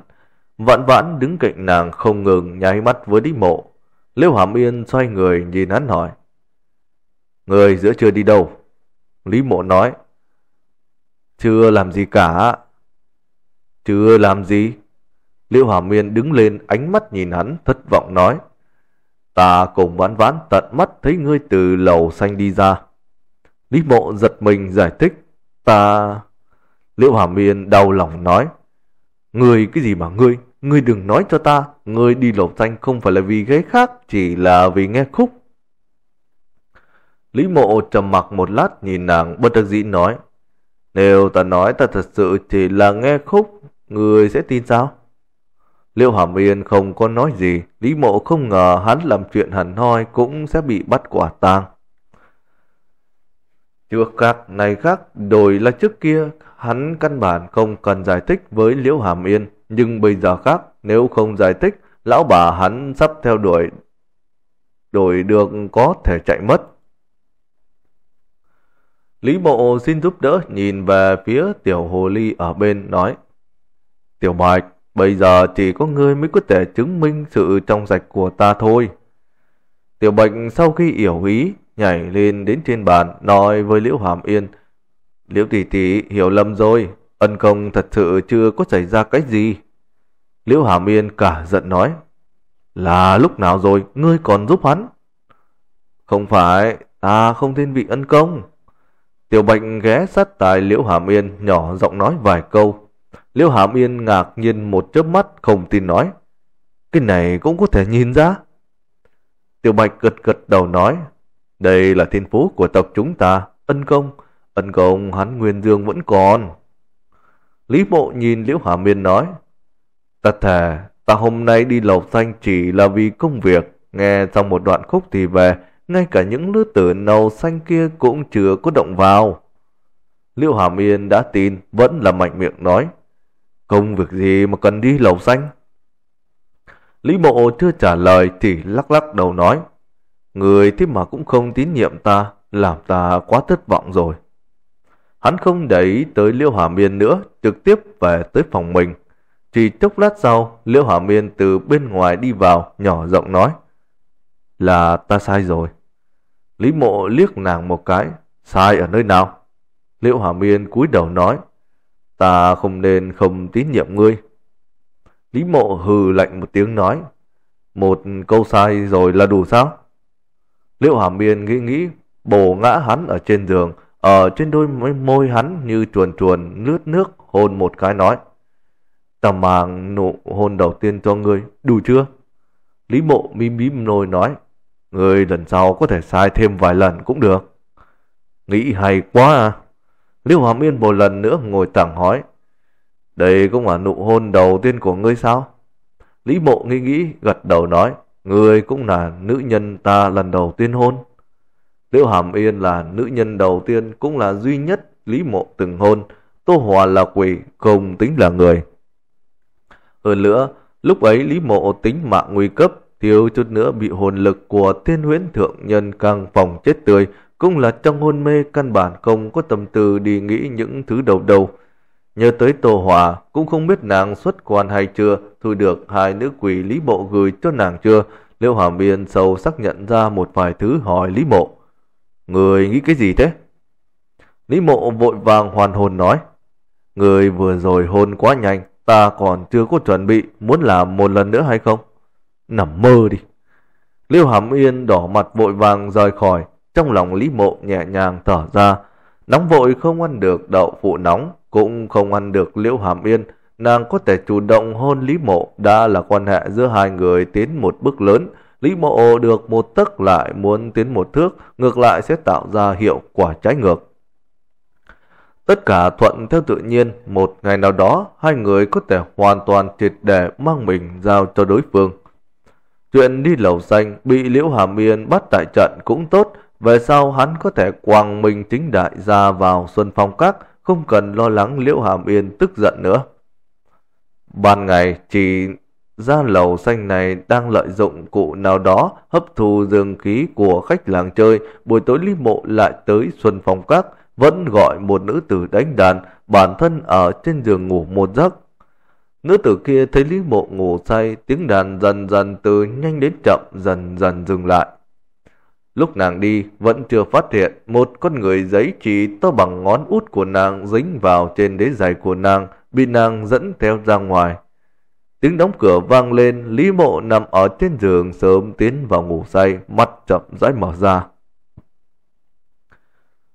Vạn vãn đứng cạnh nàng không ngừng nháy mắt với Lý Mộ. Liễu Hàm Yên xoay người nhìn hắn hỏi. Người giữa chưa đi đâu? Lý Mộ nói. Chưa làm gì cả, chưa làm gì? Liễu Hà Miên đứng lên ánh mắt nhìn hắn thất vọng nói. Ta cùng ván ván tận mắt thấy ngươi từ lầu xanh đi ra. Lý mộ giật mình giải thích. Ta... Liễu Hà Miên đau lòng nói. Ngươi cái gì mà ngươi? Ngươi đừng nói cho ta. Ngươi đi lầu xanh không phải là vì ghế khác, chỉ là vì nghe khúc. Lý mộ trầm mặc một lát nhìn nàng bất đắc dĩ nói. Nếu ta nói ta thật sự chỉ là nghe khúc người sẽ tin sao? Liêu Hàm Yên không có nói gì, Lý Mộ không ngờ hắn làm chuyện hẳn hoi cũng sẽ bị bắt quả tang. Trước khác này khác, đổi là trước kia, hắn căn bản không cần giải thích với Liễu Hàm Yên, nhưng bây giờ khác, nếu không giải thích, lão bà hắn sắp theo đuổi, đổi được có thể chạy mất. Lý Mộ xin giúp đỡ nhìn về phía tiểu hồ ly ở bên nói Tiểu Bạch, bây giờ chỉ có ngươi mới có thể chứng minh sự trong sạch của ta thôi. Tiểu Bạch sau khi hiểu ý, nhảy lên đến trên bàn, nói với Liễu Hàm Yên. Liễu tỷ tỷ hiểu lầm rồi, ân công thật sự chưa có xảy ra cái gì. Liễu Hàm Yên cả giận nói. Là lúc nào rồi, ngươi còn giúp hắn? Không phải, ta không thiên vị ân công. Tiểu Bạch ghé sát tài Liễu Hàm Yên, nhỏ giọng nói vài câu. Liễu Hàm Yên ngạc nhiên một chớp mắt không tin nói. Cái này cũng có thể nhìn ra. Tiểu Bạch gật gật đầu nói. Đây là thiên phú của tộc chúng ta, ân công. Ân công hắn Nguyên Dương vẫn còn. Lý Mộ nhìn Liễu Hàm Yên nói. Ta thề, ta hôm nay đi lầu xanh chỉ là vì công việc. Nghe xong một đoạn khúc thì về, ngay cả những lứa tử nâu xanh kia cũng chưa có động vào. Liễu Hàm Yên đã tin, vẫn là mạnh miệng nói. Không việc gì mà cần đi lầu xanh. Lý mộ chưa trả lời thì lắc lắc đầu nói. Người thế mà cũng không tín nhiệm ta, làm ta quá thất vọng rồi. Hắn không để ý tới Liêu Hà Miên nữa, trực tiếp về tới phòng mình. Chỉ chốc lát sau, Liêu Hà Miên từ bên ngoài đi vào, nhỏ giọng nói. Là ta sai rồi. Lý mộ liếc nàng một cái, sai ở nơi nào? Liễu Hà Miên cúi đầu nói, Ta không nên không tín nhiệm ngươi. Lý mộ hừ lạnh một tiếng nói. Một câu sai rồi là đủ sao? Liệu Hàm Miên nghĩ nghĩ, bổ ngã hắn ở trên giường, ở trên đôi môi, môi hắn như chuồn chuồn lướt nước hôn một cái nói. Ta màng nụ hôn đầu tiên cho ngươi, đủ chưa? Lý mộ mím mím nôi nói, ngươi lần sau có thể sai thêm vài lần cũng được. Nghĩ hay quá à. Lưu Hàm Yên một lần nữa ngồi thẳng hói. Đây cũng là nụ hôn đầu tiên của ngươi sao? Lý mộ nghĩ nghĩ gật đầu nói. Ngươi cũng là nữ nhân ta lần đầu tiên hôn. Liễu Hàm Yên là nữ nhân đầu tiên cũng là duy nhất Lý Mộ từng hôn. Tô Hòa là quỷ, không tính là người. Hơn nữa, lúc ấy Lý Mộ tính mạng nguy cấp, thiếu chút nữa bị hồn lực của thiên huyễn thượng nhân càng phòng chết tươi, cũng là trong hôn mê căn bản không có tâm tư đi nghĩ những thứ đầu đầu. Nhớ tới Tô Hòa, cũng không biết nàng xuất quan hay chưa, thu được hai nữ quỷ Lý mộ gửi cho nàng chưa. Liêu Hàm Yên sâu xác nhận ra một vài thứ hỏi Lý Mộ. Người nghĩ cái gì thế? Lý Mộ vội vàng hoàn hồn nói. Người vừa rồi hôn quá nhanh, ta còn chưa có chuẩn bị, muốn làm một lần nữa hay không? Nằm mơ đi. Liêu Hàm Yên đỏ mặt vội vàng rời khỏi, trong lòng Lý Mộ nhẹ nhàng thở ra, nóng vội không ăn được đậu phụ nóng, cũng không ăn được liễu hàm yên, nàng có thể chủ động hôn Lý Mộ đã là quan hệ giữa hai người tiến một bước lớn. Lý Mộ được một tấc lại muốn tiến một thước, ngược lại sẽ tạo ra hiệu quả trái ngược. Tất cả thuận theo tự nhiên, một ngày nào đó hai người có thể hoàn toàn triệt để mang mình giao cho đối phương. Chuyện đi lầu xanh bị Liễu Hàm Yên bắt tại trận cũng tốt, về sau hắn có thể quang minh chính đại ra vào Xuân Phong Các, không cần lo lắng Liễu Hàm Yên tức giận nữa. Ban ngày chỉ ra lầu xanh này đang lợi dụng cụ nào đó hấp thu dương khí của khách làng chơi, buổi tối Lý Mộ lại tới Xuân Phong Các, vẫn gọi một nữ tử đánh đàn, bản thân ở trên giường ngủ một giấc. Nữ tử kia thấy Lý Mộ ngủ say, tiếng đàn dần dần từ nhanh đến chậm dần dần dừng lại. Lúc nàng đi vẫn chưa phát hiện một con người giấy chỉ to bằng ngón út của nàng dính vào trên đế giày của nàng bị nàng dẫn theo ra ngoài. Tiếng đóng cửa vang lên, Lý Mộ nằm ở trên giường sớm tiến vào ngủ say, mắt chậm rãi mở ra.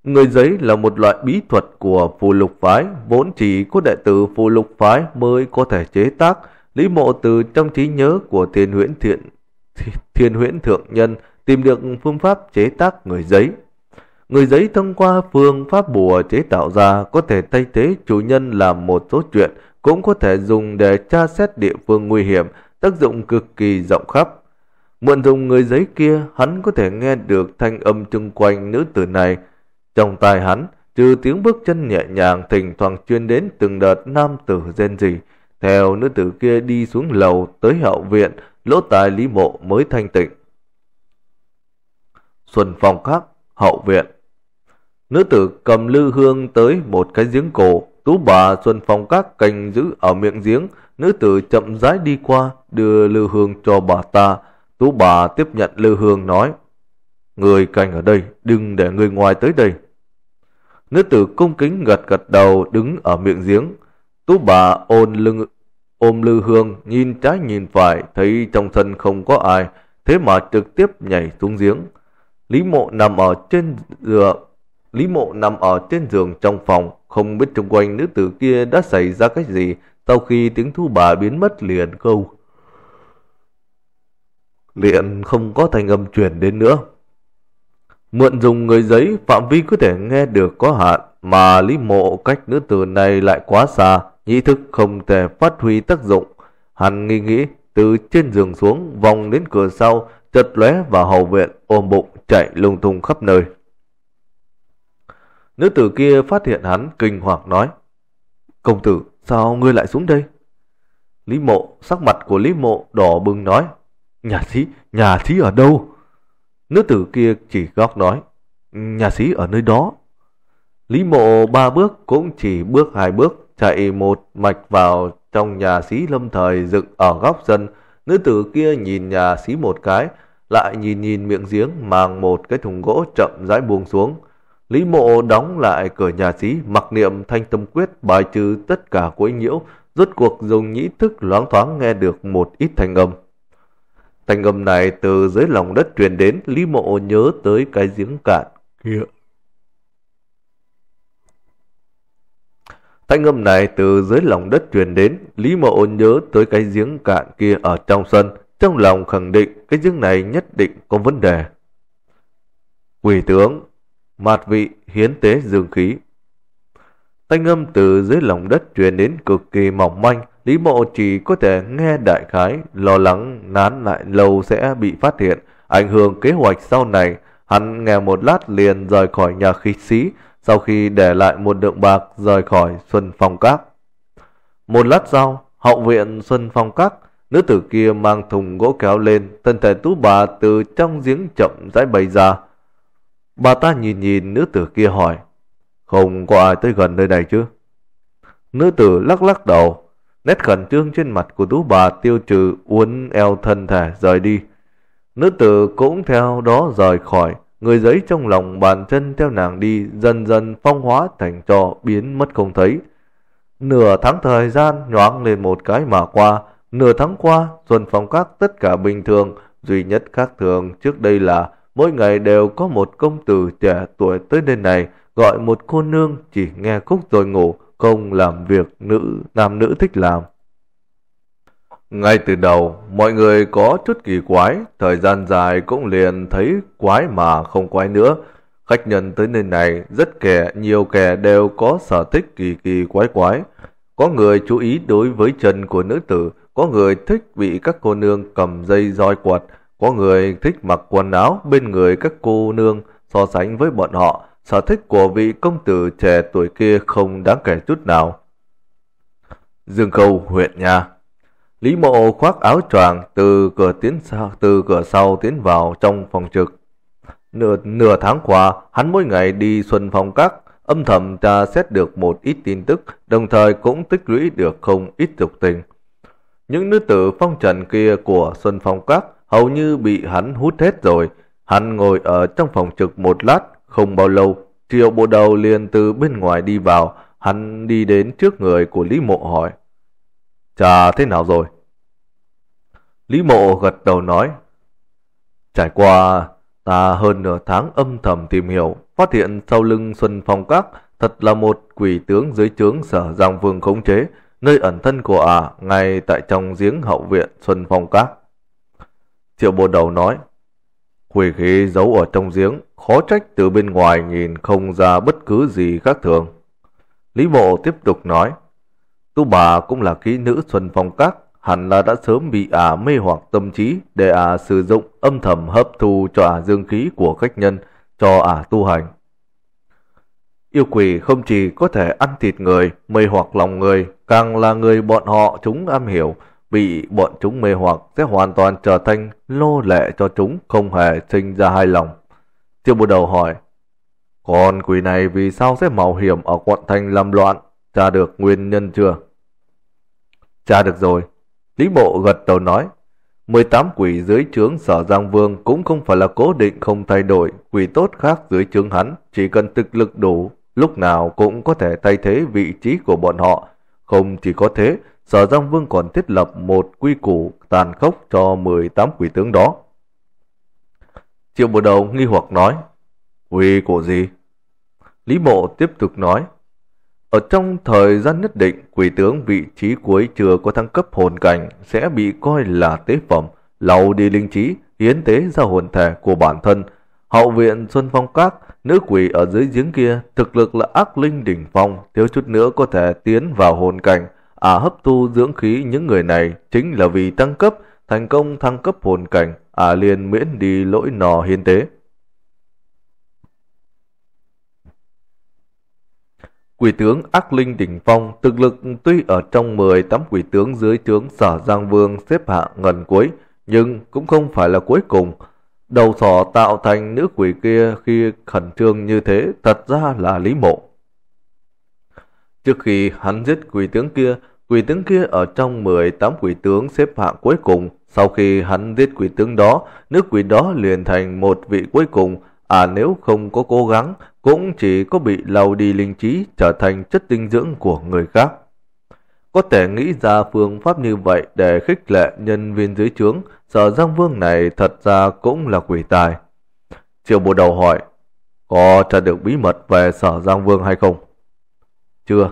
Người giấy là một loại bí thuật của phù lục phái, vốn chỉ có đệ tử phù lục phái mới có thể chế tác. Lý Mộ từ trong trí nhớ của Thiên Huyễn Thiện Thiên Huyễn Thượng Nhân tìm được phương pháp chế tác người giấy. Người giấy thông qua phương pháp bùa chế tạo ra có thể thay thế chủ nhân làm một số chuyện, cũng có thể dùng để tra xét địa phương nguy hiểm, tác dụng cực kỳ rộng khắp. Mượn dùng người giấy kia, hắn có thể nghe được thanh âm chung quanh nữ tử này. Trong tai hắn, trừ tiếng bước chân nhẹ nhàng thỉnh thoảng chuyên đến từng đợt nam tử rên gì Theo nữ tử kia đi xuống lầu tới hậu viện, lỗ tai lý mộ mới thanh tịnh. Xuân Phong Các, hậu viện. Nữ tử cầm lư hương tới một cái giếng cổ, tú bà Xuân Phong Các canh giữ ở miệng giếng, nữ tử chậm rãi đi qua đưa lư hương cho bà ta, tú bà tiếp nhận lư hương nói: Người canh ở đây, đừng để người ngoài tới đây. Nữ tử cung kính gật gật đầu đứng ở miệng giếng. Tú bà ôn lưng ôm lư hương nhìn trái nhìn phải thấy trong sân không có ai, thế mà trực tiếp nhảy xuống giếng. Lý Mộ nằm ở trên giường, Lý Mộ nằm ở trên giường trong phòng, không biết xung quanh nữ tử kia đã xảy ra cái gì, sau khi tiếng thu bà biến mất liền câu. Liền không có thanh âm truyền đến nữa. Mượn dùng người giấy, phạm vi có thể nghe được có hạn, mà Lý Mộ cách nữ tử này lại quá xa, nhĩ thức không thể phát huy tác dụng. Hắn nghi nghĩ, từ trên giường xuống, vòng đến cửa sau, chật lóe vào hậu viện, ôm bụng chạy lung tung khắp nơi. Nữ tử kia phát hiện hắn kinh hoàng nói, Công tử, sao ngươi lại xuống đây? Lý mộ, sắc mặt của Lý mộ đỏ bừng nói, Nhà sĩ, nhà sĩ ở đâu? Nữ tử kia chỉ góc nói, Nhà sĩ ở nơi đó. Lý mộ ba bước cũng chỉ bước hai bước, chạy một mạch vào trong nhà sĩ lâm thời dựng ở góc sân. Nữ tử kia nhìn nhà sĩ một cái, lại nhìn nhìn miệng giếng mang một cái thùng gỗ chậm rãi buông xuống. Lý mộ đóng lại cửa nhà xí, mặc niệm thanh tâm quyết bài trừ tất cả quấy nhiễu, rốt cuộc dùng nhĩ thức loáng thoáng nghe được một ít thanh âm. Thanh âm này từ dưới lòng đất truyền đến, Lý mộ nhớ tới cái giếng cạn kia. Thanh âm này từ dưới lòng đất truyền đến, Lý Mộ nhớ tới cái giếng cạn kia ở trong sân, trong lòng khẳng định cái giếng này nhất định có vấn đề. Quỷ tướng, mạt vị hiến tế dương khí. Thanh âm từ dưới lòng đất truyền đến cực kỳ mỏng manh, Lý Mộ chỉ có thể nghe đại khái, lo lắng nán lại lâu sẽ bị phát hiện, ảnh hưởng kế hoạch sau này. Hắn nghe một lát liền rời khỏi nhà khí sĩ, sau khi để lại một lượng bạc rời khỏi Xuân Phong Các. Một lát sau, hậu viện Xuân Phong Các Nữ tử kia mang thùng gỗ kéo lên, thân thể tú bà từ trong giếng chậm rãi bay ra. Bà ta nhìn nhìn nữ tử kia hỏi, không có ai tới gần nơi này chứ? Nữ tử lắc lắc đầu, nét khẩn trương trên mặt của tú bà tiêu trừ uốn eo thân thể rời đi. Nữ tử cũng theo đó rời khỏi, người giấy trong lòng bàn chân theo nàng đi dần dần phong hóa thành trò biến mất không thấy. Nửa tháng thời gian nhoáng lên một cái mà qua, Nửa tháng qua, Xuân Phong Các tất cả bình thường, duy nhất khác thường trước đây là mỗi ngày đều có một công tử trẻ tuổi tới nơi này gọi một cô nương chỉ nghe khúc rồi ngủ, không làm việc nữ nam nữ thích làm. Ngay từ đầu, mọi người có chút kỳ quái, thời gian dài cũng liền thấy quái mà không quái nữa. Khách nhân tới nơi này, rất kẻ, nhiều kẻ đều có sở thích kỳ kỳ quái quái. Có người chú ý đối với chân của nữ tử, có người thích bị các cô nương cầm dây roi quật, có người thích mặc quần áo bên người các cô nương so sánh với bọn họ, sở thích của vị công tử trẻ tuổi kia không đáng kể chút nào. Dương Khâu huyện nhà Lý Mộ khoác áo choàng từ cửa tiến sau từ cửa sau tiến vào trong phòng trực. Nửa nửa tháng qua, hắn mỗi ngày đi Xuân phòng Các, âm thầm tra xét được một ít tin tức, đồng thời cũng tích lũy được không ít dục tình. Những nữ tử phong trần kia của Xuân Phong Các hầu như bị hắn hút hết rồi. Hắn ngồi ở trong phòng trực một lát, không bao lâu, triệu bộ đầu liền từ bên ngoài đi vào, hắn đi đến trước người của Lý Mộ hỏi. Trà thế nào rồi? Lý Mộ gật đầu nói. Trải qua ta hơn nửa tháng âm thầm tìm hiểu, phát hiện sau lưng Xuân Phong Các thật là một quỷ tướng dưới trướng sở Giang Vương khống chế, nơi ẩn thân của ả à, ngay tại trong giếng hậu viện Xuân Phong Các. Triệu bồ đầu nói, quỷ khí giấu ở trong giếng, khó trách từ bên ngoài nhìn không ra bất cứ gì khác thường. Lý mộ tiếp tục nói, tu bà cũng là kỹ nữ Xuân Phong Các, hẳn là đã sớm bị ả à mê hoặc tâm trí để ả à sử dụng âm thầm hấp thu cho ả dương khí của khách nhân, cho ả tu hành. Yêu quỷ không chỉ có thể ăn thịt người, mê hoặc lòng người, càng là người bọn họ chúng am hiểu, bị bọn chúng mê hoặc sẽ hoàn toàn trở thành lô lệ cho chúng, không hề sinh ra hai lòng. Tiêu bù đầu hỏi, con quỷ này vì sao sẽ mạo hiểm ở quận thành làm loạn, tra được nguyên nhân chưa? Tra được rồi, Lý Bộ gật đầu nói, 18 quỷ dưới trướng sở Giang Vương cũng không phải là cố định không thay đổi, quỷ tốt khác dưới trướng hắn, chỉ cần thực lực đủ lúc nào cũng có thể thay thế vị trí của bọn họ. Không chỉ có thế, Sở Giang Vương còn thiết lập một quy củ tàn khốc cho 18 quỷ tướng đó. Triệu bộ đầu nghi hoặc nói, quy củ gì? Lý mộ tiếp tục nói, ở trong thời gian nhất định, quỷ tướng vị trí cuối chưa có thăng cấp hồn cảnh sẽ bị coi là tế phẩm, lầu đi linh trí, hiến tế ra hồn thể của bản thân. Hậu viện Xuân Phong Các Nữ quỷ ở dưới giếng kia thực lực là ác linh đỉnh phong, thiếu chút nữa có thể tiến vào hồn cảnh. À hấp thu dưỡng khí những người này chính là vì tăng cấp, thành công thăng cấp hồn cảnh, à liền miễn đi lỗi nò hiên tế. Quỷ tướng ác linh đỉnh phong thực lực tuy ở trong 18 quỷ tướng dưới tướng sở Giang Vương xếp hạng gần cuối, nhưng cũng không phải là cuối cùng. Đầu sỏ tạo thành nữ quỷ kia khi khẩn trương như thế thật ra là Lý Mộ. Trước khi hắn giết quỷ tướng kia, quỷ tướng kia ở trong 18 quỷ tướng xếp hạng cuối cùng. Sau khi hắn giết quỷ tướng đó, nữ quỷ đó liền thành một vị cuối cùng. À nếu không có cố gắng, cũng chỉ có bị lau đi linh trí trở thành chất dinh dưỡng của người khác. Có thể nghĩ ra phương pháp như vậy để khích lệ nhân viên dưới trướng, sở Giang Vương này thật ra cũng là quỷ tài. Triệu bộ đầu hỏi, có trả được bí mật về sở Giang Vương hay không? Chưa.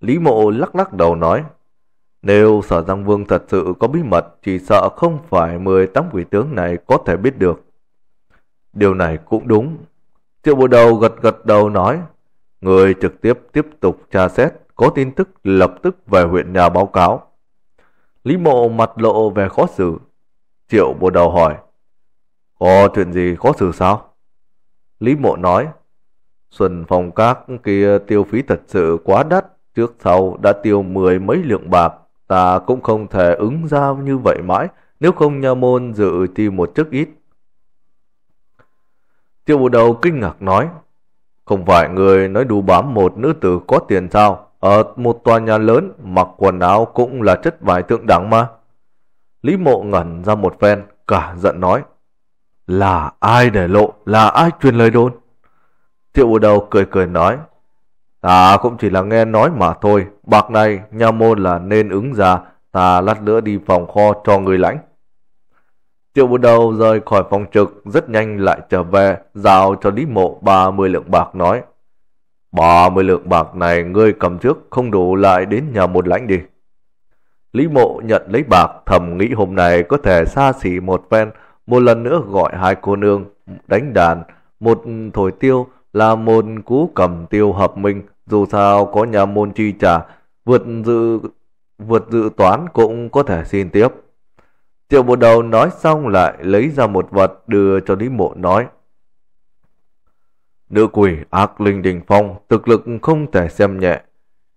Lý mộ lắc lắc đầu nói, nếu sở Giang Vương thật sự có bí mật, chỉ sợ không phải 18 quỷ tướng này có thể biết được. Điều này cũng đúng. Triệu bộ đầu gật gật đầu nói, người trực tiếp tiếp tục tra xét có tin tức lập tức về huyện nhà báo cáo. Lý mộ mặt lộ về khó xử. Triệu bộ đầu hỏi, có chuyện gì khó xử sao? Lý mộ nói, Xuân phòng các kia tiêu phí thật sự quá đắt, trước sau đã tiêu mười mấy lượng bạc, ta cũng không thể ứng ra như vậy mãi, nếu không nha môn dự chi một chức ít. triệu bộ đầu kinh ngạc nói, không phải người nói đủ bám một nữ tử có tiền sao? Ở ờ, một tòa nhà lớn, mặc quần áo cũng là chất vải tượng đẳng mà. Lý mộ ngẩn ra một phen, cả giận nói. Là ai để lộ, là ai truyền lời đồn? Triệu bù đầu cười cười nói. Ta cũng chỉ là nghe nói mà thôi, bạc này nhà môn là nên ứng ra, ta lát nữa đi phòng kho cho người lãnh. Triệu bù đầu rời khỏi phòng trực, rất nhanh lại trở về, giao cho Lý mộ 30 lượng bạc nói. Ba mươi lượng bạc này ngươi cầm trước không đủ lại đến nhà một lãnh đi. Lý mộ nhận lấy bạc thầm nghĩ hôm nay có thể xa xỉ một ven, một lần nữa gọi hai cô nương đánh đàn, một thổi tiêu là một cú cầm tiêu hợp minh, dù sao có nhà môn chi trả, vượt dự vượt dự toán cũng có thể xin tiếp. Triệu bộ đầu nói xong lại lấy ra một vật đưa cho Lý mộ nói. Nữ quỷ ác linh đỉnh phong, thực lực không thể xem nhẹ.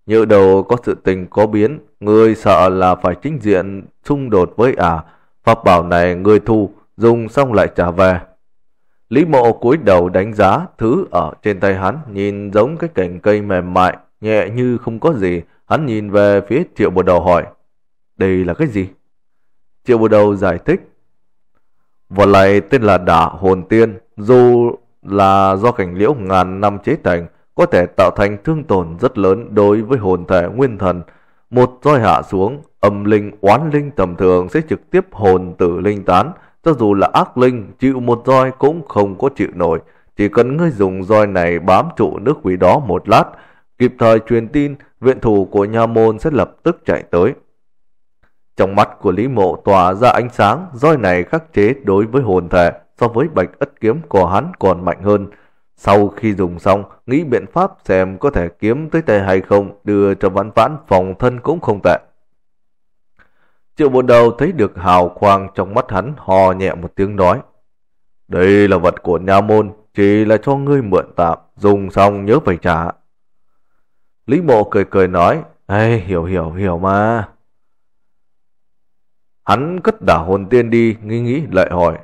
Nhớ đầu có sự tình có biến, người sợ là phải chính diện xung đột với ả. À. Pháp bảo này người thu, dùng xong lại trả về. Lý mộ cúi đầu đánh giá thứ ở trên tay hắn, nhìn giống cái cành cây mềm mại, nhẹ như không có gì. Hắn nhìn về phía triệu bộ đầu hỏi, đây là cái gì? Triệu bộ đầu giải thích, Vật này tên là đả hồn tiên, dù là do cảnh liễu ngàn năm chế thành có thể tạo thành thương tổn rất lớn đối với hồn thể nguyên thần. Một roi hạ xuống, âm linh oán linh tầm thường sẽ trực tiếp hồn tử linh tán, cho dù là ác linh chịu một roi cũng không có chịu nổi, chỉ cần ngươi dùng roi này bám trụ nước quỷ đó một lát, kịp thời truyền tin, viện thủ của nhà môn sẽ lập tức chạy tới. Trong mắt của Lý Mộ tỏa ra ánh sáng, roi này khắc chế đối với hồn thể, so với bạch ất kiếm của hắn còn mạnh hơn. Sau khi dùng xong, nghĩ biện pháp xem có thể kiếm tới tay hay không, đưa cho vãn vãn phòng thân cũng không tệ. Triệu bồn đầu thấy được hào quang trong mắt hắn hò nhẹ một tiếng nói. Đây là vật của nhà môn, chỉ là cho ngươi mượn tạm, dùng xong nhớ phải trả. Lý mộ cười cười nói, hey, hiểu hiểu hiểu mà. Hắn cất đả hồn tiên đi, nghĩ nghĩ lại hỏi,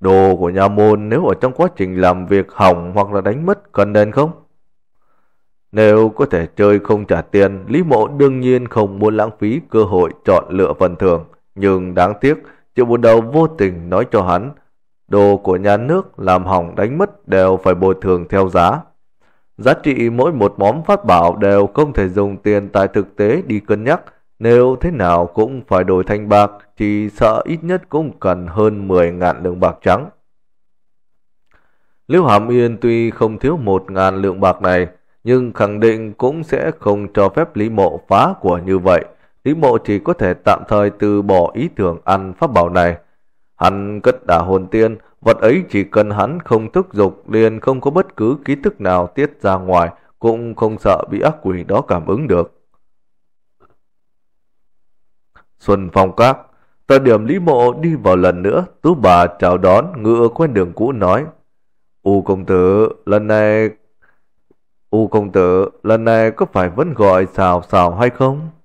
Đồ của nhà môn nếu ở trong quá trình làm việc hỏng hoặc là đánh mất cần đền không? Nếu có thể chơi không trả tiền, Lý Mộ đương nhiên không muốn lãng phí cơ hội chọn lựa phần thưởng. Nhưng đáng tiếc, triệu bồn đầu vô tình nói cho hắn, đồ của nhà nước làm hỏng đánh mất đều phải bồi thường theo giá. Giá trị mỗi một món phát bảo đều không thể dùng tiền tại thực tế đi cân nhắc, nếu thế nào cũng phải đổi thành bạc, thì sợ ít nhất cũng cần hơn 10 ngàn lượng bạc trắng. Liễu Hàm Yên tuy không thiếu 1 ngàn lượng bạc này, nhưng khẳng định cũng sẽ không cho phép Lý Mộ phá của như vậy. Lý Mộ chỉ có thể tạm thời từ bỏ ý tưởng ăn pháp bảo này. Hắn cất đả hồn tiên, vật ấy chỉ cần hắn không thức dục liền không có bất cứ ký thức nào tiết ra ngoài, cũng không sợ bị ác quỷ đó cảm ứng được. Xuân Phong Các. Thời điểm Lý Mộ đi vào lần nữa, tú bà chào đón ngựa quen đường cũ nói. U công tử, lần này... U công tử, lần này có phải vẫn gọi xào xào hay không?